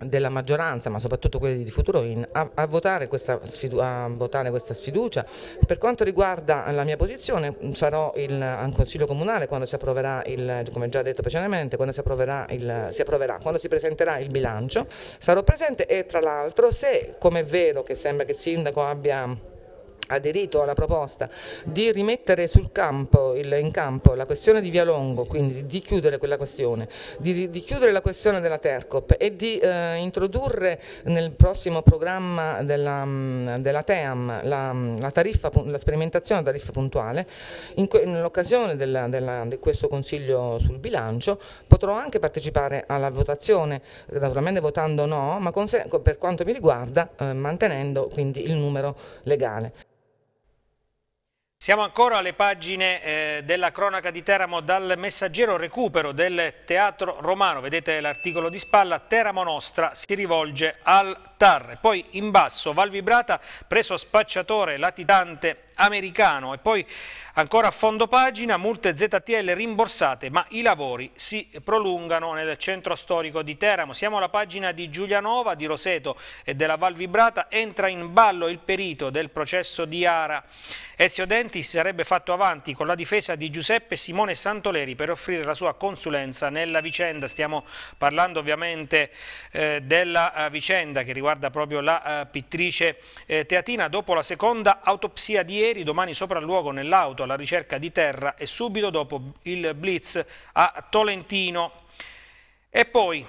della maggioranza ma soprattutto quelli di futuro in, a, a, votare sfidu, a, votare questa sfiducia. Per quanto riguarda la mia posizione sarò il, al Consiglio Comunale quando si approverà, il, come già detto precedentemente, quando si approverà, il, si approverà, quando si presenterà il bilancio sarò presente e tra l'altro se come è vero che sembra che il Sindaco abbia aderito alla proposta di rimettere campo, in campo la questione di Via Longo, quindi di chiudere quella questione, di, di chiudere la questione della Tercop e di eh, introdurre nel prossimo programma della, mm, della TEAM la, mm, la, tariffa, la sperimentazione a tariffa puntuale, nell'occasione di questo Consiglio sul bilancio potrò anche partecipare alla votazione, naturalmente votando no, ma con, per quanto mi riguarda eh, mantenendo quindi il numero legale. Siamo ancora alle pagine eh, della cronaca di Teramo dal messaggero recupero del teatro romano, vedete l'articolo di spalla, Teramo Nostra si rivolge al TAR, poi in basso Valvibrata preso spacciatore latitante americano. E poi ancora a fondo pagina, multe ZTL rimborsate, ma i lavori si prolungano nel centro storico di Teramo. Siamo alla pagina di Giulianova, di Roseto e della Val Vibrata. Entra in ballo il perito del processo di Ara. Ezio Denti si sarebbe fatto avanti con la difesa di Giuseppe Simone Santoleri per offrire la sua consulenza nella vicenda. Stiamo parlando ovviamente eh, della eh, vicenda che riguarda proprio la uh, pittrice eh, Teatina. Dopo la seconda autopsia di ieri, domani sopralluogo nell'auto alla ricerca di terra e subito dopo il blitz a Tolentino. E poi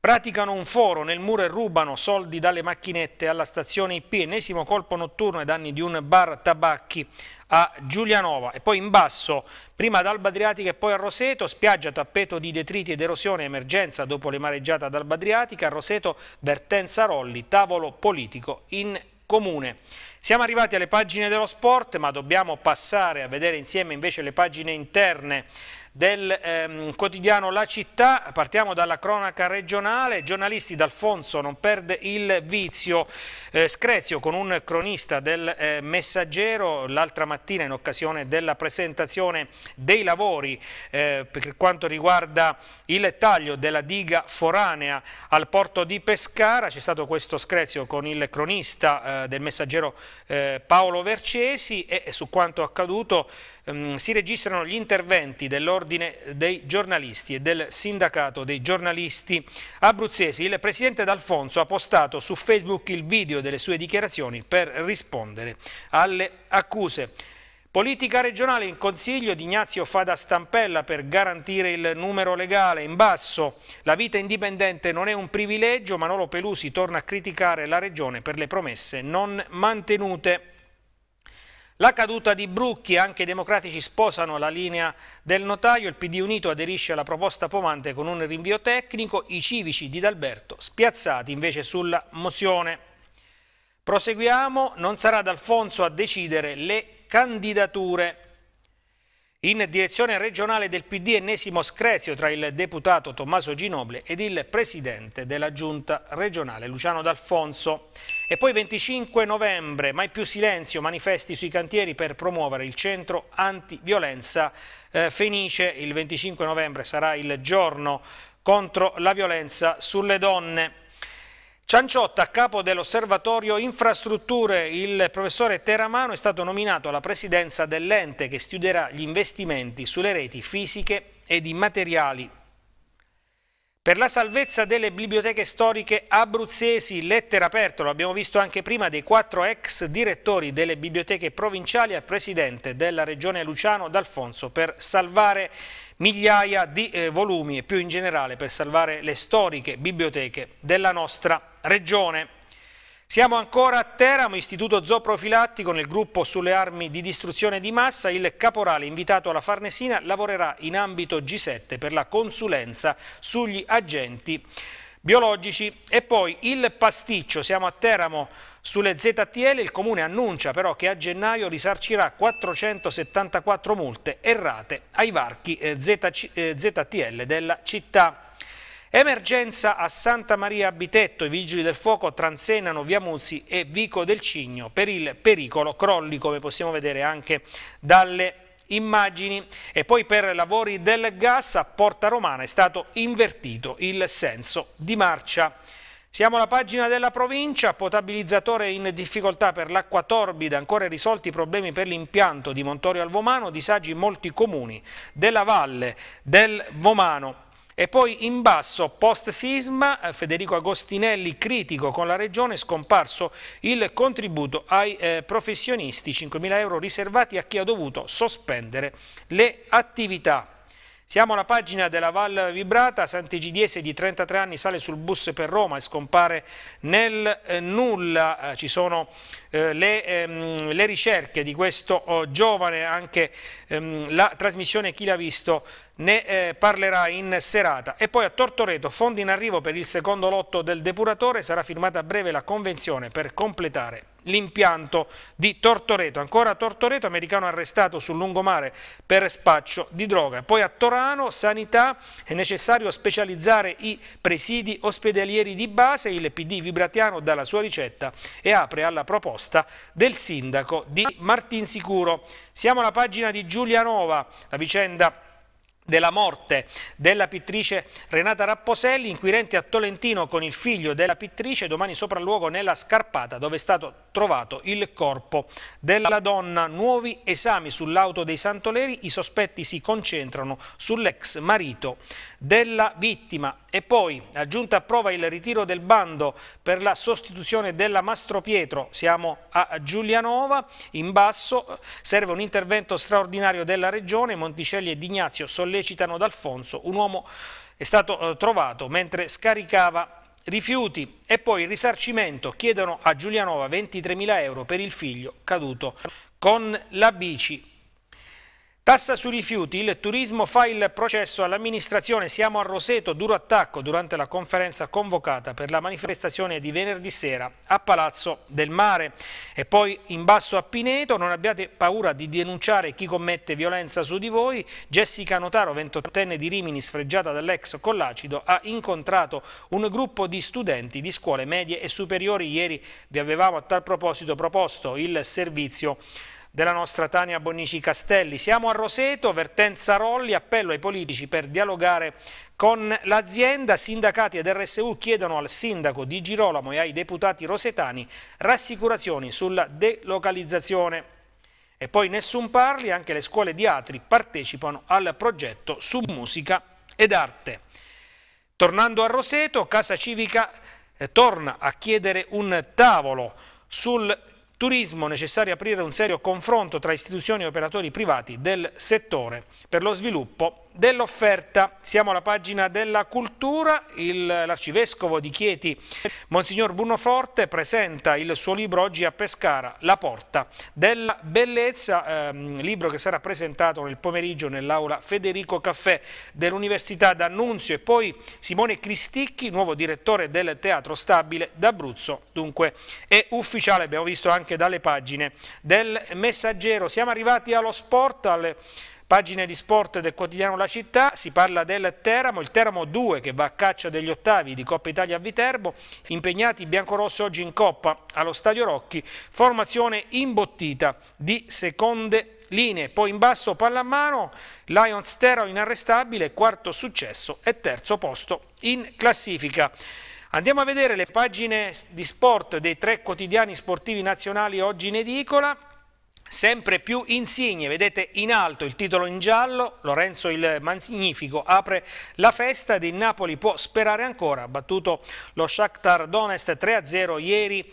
praticano un foro nel muro e rubano soldi dalle macchinette alla stazione IP, ennesimo colpo notturno ai danni di un bar tabacchi a Giulianova e poi in basso, prima ad Alba Adriatica e poi a Roseto, spiaggia tappeto di detriti ed erosione, emergenza dopo le mareggiate ad Alba Adriatica, a Roseto vertenza Rolli, tavolo politico in comune. Siamo arrivati alle pagine dello sport, ma dobbiamo passare a vedere insieme invece le pagine interne del ehm, quotidiano La Città, partiamo dalla cronaca regionale, giornalisti d'Alfonso non perde il vizio, eh, Screzio con un cronista del eh, Messaggero l'altra mattina in occasione della presentazione dei lavori eh, per quanto riguarda il taglio della diga foranea al porto di Pescara, c'è stato questo Screzio con il cronista eh, del Messaggero eh, Paolo Vercesi e, e su quanto accaduto ehm, si registrano gli interventi dell'ordine dell'Ordine dei giornalisti e del sindacato dei giornalisti abruzzesi, il presidente D'Alfonso ha postato su Facebook il video delle sue dichiarazioni per rispondere alle accuse. Politica regionale in consiglio di fa da Stampella per garantire il numero legale in basso. La vita indipendente non è un privilegio, Manolo Pelusi torna a criticare la regione per le promesse non mantenute. La caduta di Brucchi, anche i democratici sposano la linea del notaio, il PD Unito aderisce alla proposta Pomante con un rinvio tecnico, i civici di D'Alberto spiazzati invece sulla mozione. Proseguiamo, non sarà D'Alfonso a decidere le candidature. In direzione regionale del PD ennesimo screzio tra il deputato Tommaso Ginoble ed il presidente della giunta regionale Luciano D'Alfonso. E poi 25 novembre, mai più silenzio, manifesti sui cantieri per promuovere il centro antiviolenza eh, Fenice. Il 25 novembre sarà il giorno contro la violenza sulle donne. Cianciotta, capo dell'osservatorio infrastrutture, il professore Teramano è stato nominato alla presidenza dell'ente che studierà gli investimenti sulle reti fisiche ed immateriali. Per la salvezza delle biblioteche storiche abruzzesi, lettera aperta, lo abbiamo visto anche prima, dei quattro ex direttori delle biblioteche provinciali al presidente della regione Luciano D'Alfonso per salvare migliaia di eh, volumi e più in generale per salvare le storiche biblioteche della nostra regione. Siamo ancora a Teramo, istituto zooprofilattico, nel gruppo sulle armi di distruzione di massa. Il caporale invitato alla Farnesina lavorerà in ambito G7 per la consulenza sugli agenti biologici e poi il pasticcio, siamo a Teramo sulle ZTL, il comune annuncia però che a gennaio risarcirà 474 multe errate ai varchi eh, ZTL eh, della città. Emergenza a Santa Maria Abitetto, i vigili del fuoco transenano via Muzzi e Vico del Cigno per il pericolo crolli, come possiamo vedere anche dalle immagini e poi per lavori del gas a Porta Romana è stato invertito il senso di marcia. Siamo alla pagina della provincia, potabilizzatore in difficoltà per l'acqua torbida, ancora risolti i problemi per l'impianto di Montorio al Vomano, disagi in molti comuni della valle del Vomano. E poi in basso, post sisma, eh, Federico Agostinelli critico con la Regione, scomparso il contributo ai eh, professionisti, 5.000 euro riservati a chi ha dovuto sospendere le attività. Siamo alla pagina della Val Vibrata, Sant'Egidiese di 33 anni sale sul bus per Roma e scompare nel eh, nulla. Eh, ci sono eh, le, ehm, le, ricerche di questo oh, giovane, anche ehm, la trasmissione Chi l'ha visto ne eh, parlerà in serata. E poi a Tortoreto, fondi in arrivo per il secondo lotto del depuratore, sarà firmata a breve la convenzione per completare l'impianto di Tortoreto. Ancora a Tortoreto, americano arrestato sul lungomare per spaccio di droga. Poi a Torano, sanità, è necessario specializzare i presidi ospedalieri di base, il PD Vibratiano dà la sua ricetta e apre alla proposta del sindaco di Martinsicuro. Siamo alla pagina di Giulianova, la vicenda della morte della pittrice Renata Rapposelli, inquirente a Tolentino con il figlio della pittrice, domani sopralluogo nella Scarpata dove è stato trovato il corpo della donna. Nuovi esami sull'auto dei Santoleri, i sospetti si concentrano sull'ex marito della vittima. E poi, aggiunta a prova il ritiro del bando per la sostituzione della Mastro Pietro, siamo a Giulianova, in basso, serve un intervento straordinario della Regione, Monticelli e D'Ignazio sollecitano D'Alfonso, un uomo è stato eh, trovato mentre scaricava rifiuti e poi il risarcimento chiedono a Giulianova 23.000 euro per il figlio caduto con la bici Tassa sui rifiuti, il turismo fa il processo all'amministrazione, siamo a Roseto, duro attacco durante la conferenza convocata per la manifestazione di venerdì sera a Palazzo del Mare. E poi in basso a Pineto, non abbiate paura di denunciare chi commette violenza su di voi, Jessica Notaro, 28enne di Rimini, sfregiata dall'ex Collacido, ha incontrato un gruppo di studenti di scuole medie e superiori. Ieri vi avevamo a tal proposito proposto il servizio della nostra Tania Bonnici Castelli. Siamo a Roseto, vertenza Rolli, appello ai politici per dialogare con l'azienda. Sindacati ed RSU chiedono al sindaco di Girolamo e ai deputati rosetani rassicurazioni sulla delocalizzazione. E poi nessun parli, anche le scuole di Atri partecipano al progetto su musica ed arte. Tornando a Roseto, Casa Civica eh, torna a chiedere un tavolo sul turismo necessario aprire un serio confronto tra istituzioni e operatori privati del settore per lo sviluppo dell'offerta. Siamo alla pagina della cultura, l'arcivescovo di Chieti, Monsignor Brunoforte, presenta il suo libro oggi a Pescara, La porta della bellezza, ehm, libro che sarà presentato nel pomeriggio nell'aula Federico Caffè dell'Università d'Annunzio e poi Simone Cristicchi, nuovo direttore del Teatro Stabile d'Abruzzo, dunque è ufficiale, abbiamo visto anche dalle pagine del messaggero. Siamo arrivati allo sport, alle Pagine di sport del quotidiano La Città, si parla del Teramo, il Teramo 2 che va a caccia degli ottavi di Coppa Italia a Viterbo, impegnati biancorossi oggi in Coppa allo Stadio Rocchi, formazione imbottita di seconde linee. Poi in basso pallamano, Lions Teramo inarrestabile, quarto successo e terzo posto in classifica. Andiamo a vedere le pagine di sport dei tre quotidiani sportivi nazionali oggi in edicola sempre più insigne, vedete in alto il titolo in giallo, Lorenzo il Magnifico apre la festa di Napoli, può sperare ancora, ha battuto lo Shakhtar Donest 3-0 ieri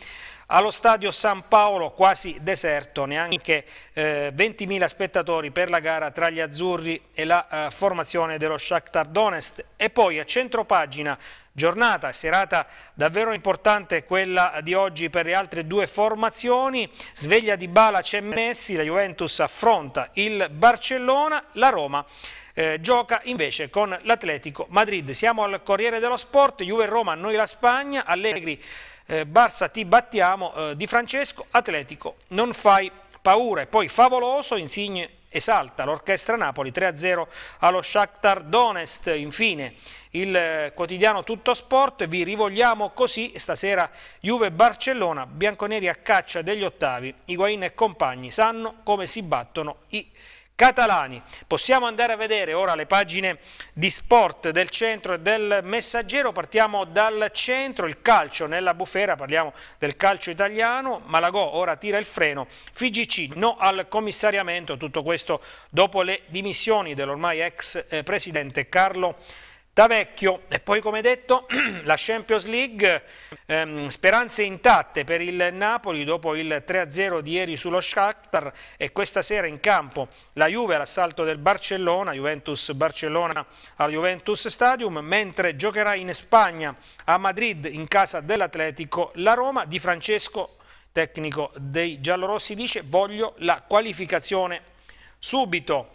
allo stadio San Paolo quasi deserto, neanche eh, 20.000 spettatori per la gara tra gli azzurri e la eh, formazione dello Shakhtar Donest. E poi a centropagina giornata, serata davvero importante quella di oggi per le altre due formazioni, sveglia di Bala c'è Messi, la Juventus affronta il Barcellona, la Roma eh, gioca invece con l'Atletico Madrid. Siamo al Corriere dello Sport, Juve Roma, noi la Spagna, Allegri eh, Barça ti battiamo, eh, Di Francesco Atletico non fai paura e poi favoloso Insigne esalta l'orchestra Napoli 3-0 allo Shakhtar Donest. Infine il eh, quotidiano Tutto Sport, vi rivogliamo così stasera Juve-Barcellona, bianconeri a caccia degli ottavi, Higuain e compagni sanno come si battono i catalani. Possiamo andare a vedere ora le pagine di sport del centro e del messaggero, partiamo dal centro, il calcio nella bufera, parliamo del calcio italiano, Malagò ora tira il freno, FIGC no al commissariamento, tutto questo dopo le dimissioni dell'ormai ex eh, presidente Carlo vecchio. e poi come detto la Champions League, ehm, speranze intatte per il Napoli dopo il 3-0 di ieri sullo Shakhtar e questa sera in campo la Juve all'assalto del Barcellona, Juventus-Barcellona al Juventus Stadium, mentre giocherà in Spagna a Madrid in casa dell'Atletico la Roma di Francesco, tecnico dei giallorossi, dice voglio la qualificazione subito.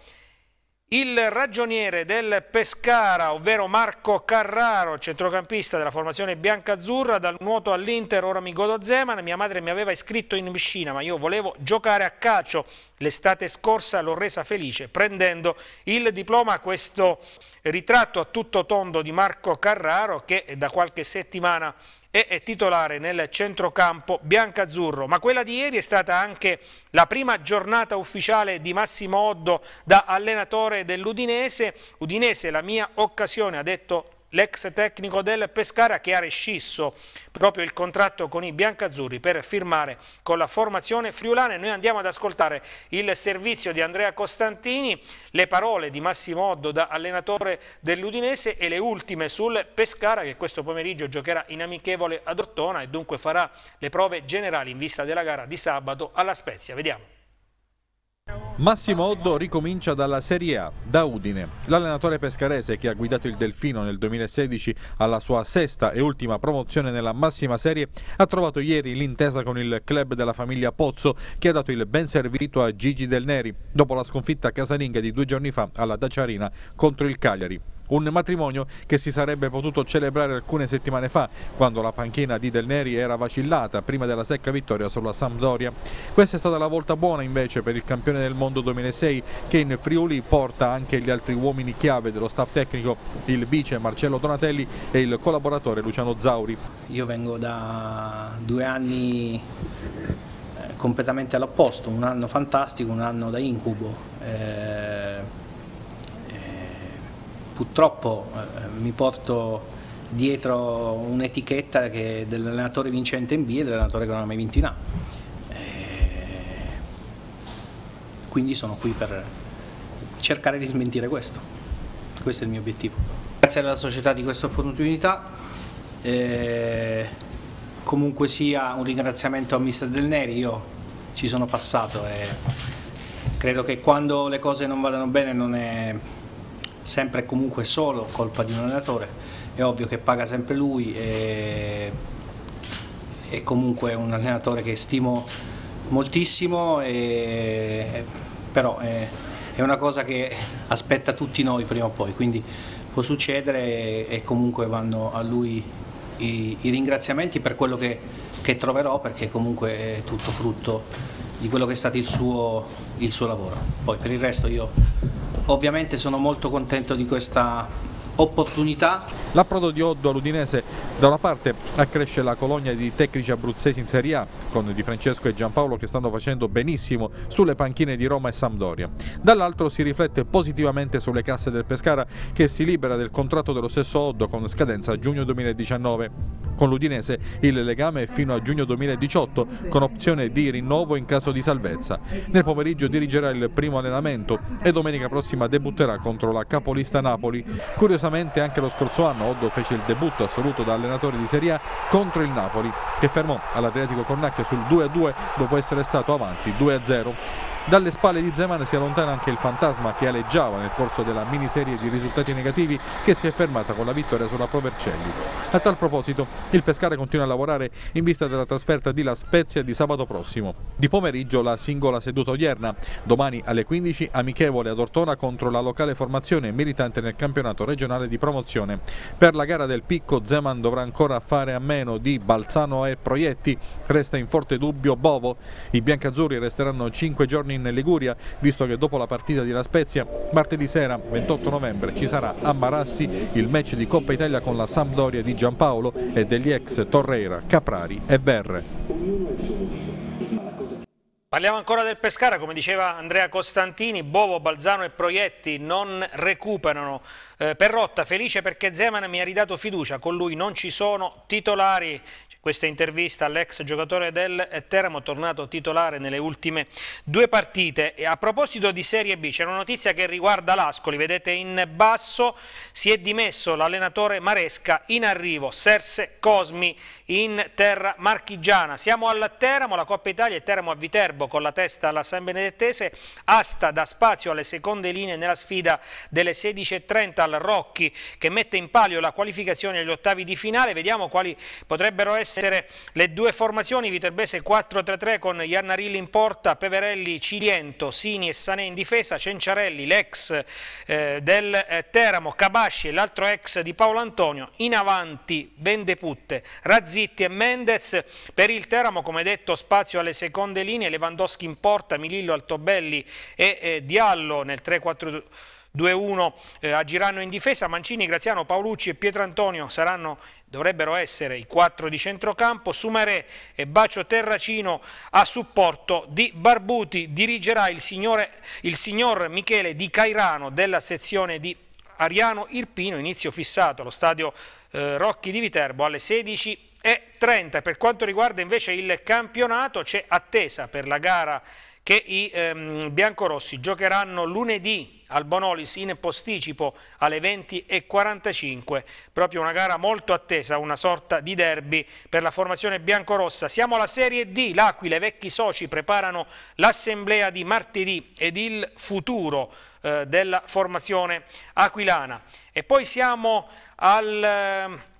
Il ragioniere del Pescara, ovvero Marco Carraro, centrocampista della formazione bianca-azzurra, dal nuoto all'Inter, ora mi godo Zeman, mia madre mi aveva iscritto in piscina, ma io volevo giocare a calcio. L'estate scorsa l'ho resa felice prendendo il diploma, questo ritratto a tutto tondo di Marco Carraro che da qualche settimana e è titolare nel centrocampo biancazzurro. Ma quella di ieri è stata anche la prima giornata ufficiale di Massimo Oddo da allenatore dell'Udinese. Udinese, la mia occasione, ha detto l'ex tecnico del Pescara che ha rescisso proprio il contratto con i biancazzurri per firmare con la formazione friulana. Noi andiamo ad ascoltare il servizio di Andrea Costantini, le parole di Massimo Oddo da allenatore dell'Udinese e le ultime sul Pescara che questo pomeriggio giocherà in amichevole ad Ottona e dunque farà le prove generali in vista della gara di sabato alla Spezia. Vediamo. Massimo Oddo ricomincia dalla Serie A, da Udine. L'allenatore pescarese che ha guidato il Delfino nel 2016 alla sua sesta e ultima promozione nella massima serie ha trovato ieri l'intesa con il club della famiglia Pozzo che ha dato il ben servito a Gigi Del Neri dopo la sconfitta casalinga di due giorni fa alla Daciarina contro il Cagliari. Un matrimonio che si sarebbe potuto celebrare alcune settimane fa, quando la panchina di Del Neri era vacillata prima della secca vittoria sulla Sampdoria. Questa è stata la volta buona invece per il campione del mondo 2006 che in Friuli porta anche gli altri uomini chiave dello staff tecnico, il vice Marcello Donatelli e il collaboratore Luciano Zauri. Io vengo da due anni eh, completamente all'opposto, un anno fantastico, un anno da incubo. Eh purtroppo eh, mi porto dietro un'etichetta dell'allenatore vincente in B e dell'allenatore che non ha mai vinto in A. Eh, quindi sono qui per cercare di smentire questo. Questo è il mio obiettivo. Grazie alla società di questa opportunità. Eh, comunque sia un ringraziamento a Mister Del Neri, io ci sono passato e credo che quando le cose non vadano bene non è sempre e comunque solo colpa di un allenatore, è ovvio che paga sempre lui e, e comunque un allenatore che stimo moltissimo, e, però è, è una cosa che aspetta tutti noi prima o poi, quindi può succedere e comunque vanno a lui i, i ringraziamenti per quello che, che troverò perché comunque è tutto frutto di quello che è stato il suo, il suo lavoro. Poi per il resto io ovviamente sono molto contento di questa opportunità. L'approdo di Oddo all'Udinese da una parte accresce la colonia di tecnici abruzzesi in Serie A, con Di Francesco e Giampaolo che stanno facendo benissimo sulle panchine di Roma e Sampdoria. Dall'altro si riflette positivamente sulle casse del Pescara che si libera del contratto dello stesso Oddo con scadenza giugno 2019. Con l'Udinese il legame è fino a giugno 2018 con opzione di rinnovo in caso di salvezza. Nel pomeriggio dirigerà il primo allenamento e domenica prossima debutterà contro la capolista Napoli. Curiosamente anche lo scorso anno Oddo fece il debutto assoluto da allenamento allenatori di Serie A contro il Napoli che fermò all'Adriatico Cornacchia sul 2-2 dopo essere stato avanti 2-0. Dalle spalle di Zeman si allontana anche il fantasma che aleggiava nel corso della miniserie di risultati negativi che si è fermata con la vittoria sulla Provercelli. A tal proposito, il Pescara continua a lavorare in vista della trasferta di La Spezia di sabato prossimo. Di pomeriggio la singola seduta odierna, domani alle 15 amichevole ad Ortona contro la locale formazione militante nel campionato regionale di promozione. Per la gara del picco Zeman dovrà ancora fare a meno di Balzano e Proietti, resta in forte dubbio Bovo. I biancazzurri resteranno 5 giorni in Liguria, visto che dopo la partita di La Spezia martedì sera 28 novembre ci sarà a Marassi il match di Coppa Italia con la Sampdoria di Giampaolo e degli ex Torreira, Caprari e Verre. Parliamo ancora del Pescara, come diceva Andrea Costantini, Bovo, Balzano e Proietti non recuperano. Eh, Rotta, felice perché Zeman mi ha ridato fiducia, con lui non ci sono titolari. Questa intervista all'ex giocatore del Teramo, tornato titolare nelle ultime due partite. E a proposito di Serie B, c'è una notizia che riguarda l'Ascoli, vedete in basso, si è dimesso l'allenatore Maresca, in arrivo Serse Cosmi in terra marchigiana. Siamo al Teramo, la Coppa Italia e Teramo a Viterbo tempo con la testa alla San Benedettese, Asta dà spazio alle seconde linee nella sfida delle 16.30 al Rocchi che mette in palio la qualificazione agli ottavi di finale, vediamo quali potrebbero essere le due formazioni, Viterbese 4-3-3 con Iannarilli in porta, Peverelli, Ciliento, Sini e Sanè in difesa, Cenciarelli, l'ex eh, del eh, Teramo, Cabasci e l'altro ex di Paolo Antonio, in avanti Vendeputte, Razzitti e Mendez, per il Teramo come detto spazio alle seconde linee, Lewandowski Lewandowski in porta, Milillo, Altobelli e eh, Diallo nel 3-4-2. 2-1 eh, agiranno in difesa, Mancini, Graziano, Paolucci e Pietrantonio saranno, dovrebbero essere i quattro di centrocampo, Sumarè e Bacio Terracino a supporto di Barbuti, dirigerà il, signore, il signor Michele Di Cairano della sezione di Ariano Irpino, inizio fissato allo stadio eh, Rocchi di Viterbo alle 16.00 e 30. Per quanto riguarda invece il campionato c'è attesa per la gara che i ehm, biancorossi giocheranno lunedì al Bonolis in posticipo alle 20.45, proprio una gara molto attesa, una sorta di derby per la formazione biancorossa. Siamo alla Serie D, l'Aquila, i vecchi soci preparano l'assemblea di martedì ed il futuro eh, della formazione aquilana. E poi siamo al... Eh,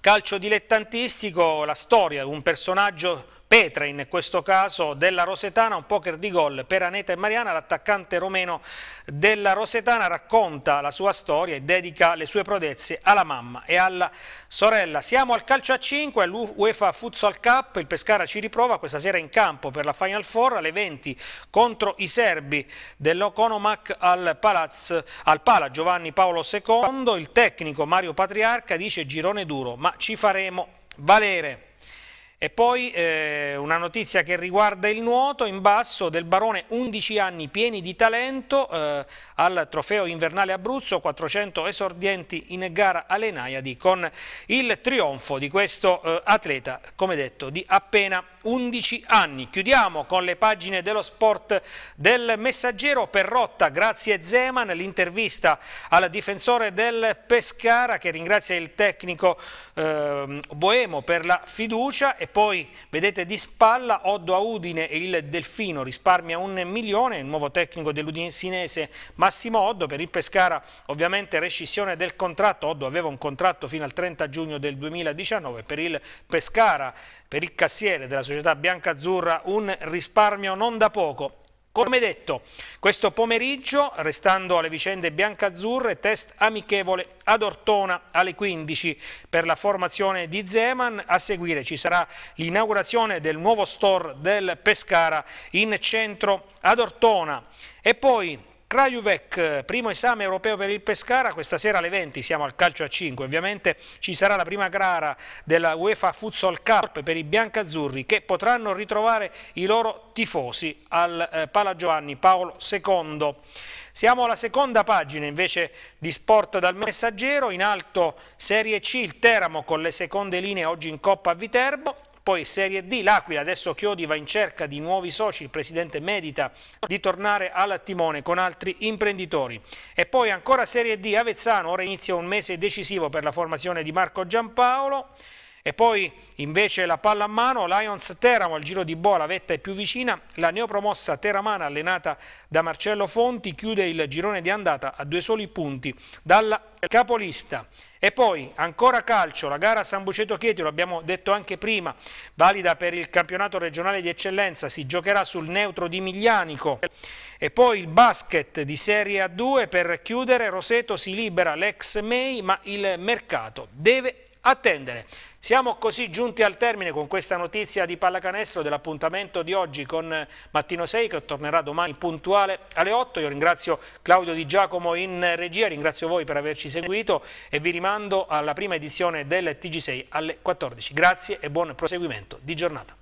calcio dilettantistico, la storia, un personaggio Petra in questo caso della Rosetana, un poker di gol per Aneta e Mariana, l'attaccante romeno della Rosetana racconta la sua storia e dedica le sue prodezze alla mamma e alla sorella. Siamo al calcio a 5, all'UEFA Futsal Cup, il Pescara ci riprova questa sera in campo per la Final Four alle 20 contro i serbi dell'Okonomak al, Palazzo al Pala Giovanni Paolo II, il tecnico Mario Patriarca dice girone duro ma ci faremo valere. E poi eh, una notizia che riguarda il nuoto, in basso del Barone 11 anni pieni di talento eh, al trofeo invernale Abruzzo, 400 esordienti in gara alle Naiadi con il trionfo di questo eh, atleta, come detto, di appena 11 anni. Chiudiamo con le pagine dello sport del messaggero per rotta. Grazie Zeman, l'intervista al difensore del Pescara che ringrazia il tecnico eh, Boemo per la fiducia e poi vedete di spalla Oddo a Udine e il Delfino risparmia un milione, il nuovo tecnico dell'Udinese Massimo Oddo per il Pescara ovviamente rescissione del contratto, Oddo aveva un contratto fino al 30 giugno del 2019 per il Pescara, per il cassiere della società società biancazzurra un risparmio non da poco. Come detto, questo pomeriggio, restando alle vicende biancazzurre, test amichevole ad Ortona alle 15 per la formazione di Zeman. A seguire ci sarà l'inaugurazione del nuovo store del Pescara in centro ad Ortona. E poi Krajuvec, primo esame europeo per il Pescara, questa sera alle 20 siamo al calcio a 5, ovviamente ci sarà la prima gara della UEFA Futsal Cup per i biancazzurri che potranno ritrovare i loro tifosi al eh, Pala Giovanni Paolo II. Siamo alla seconda pagina invece di Sport dal Messaggero, in alto Serie C il Teramo con le seconde linee oggi in Coppa a Viterbo, poi Serie D, l'Aquila, adesso Chiodi va in cerca di nuovi soci, il presidente medita di tornare alla timone con altri imprenditori. E poi ancora Serie D, Avezzano, ora inizia un mese decisivo per la formazione di Marco Giampaolo. E poi invece la palla a mano, Lions Teramo al giro di Boa, la vetta è più vicina, la neopromossa Teramana allenata da Marcello Fonti chiude il girone di andata a due soli punti dalla capolista. E poi ancora calcio, la gara San Buceto Chieti, lo abbiamo detto anche prima, valida per il campionato regionale di eccellenza, si giocherà sul neutro di Miglianico. E poi il basket di Serie A2 per chiudere, Roseto si libera l'ex May ma il mercato deve attendere. Siamo così giunti al termine con questa notizia di pallacanestro dell'appuntamento di oggi con Mattino 6 che tornerà domani puntuale alle 8. Io ringrazio Claudio Di Giacomo in regia, ringrazio voi per averci seguito e vi rimando alla prima edizione del TG6 alle 14. Grazie e buon proseguimento di giornata.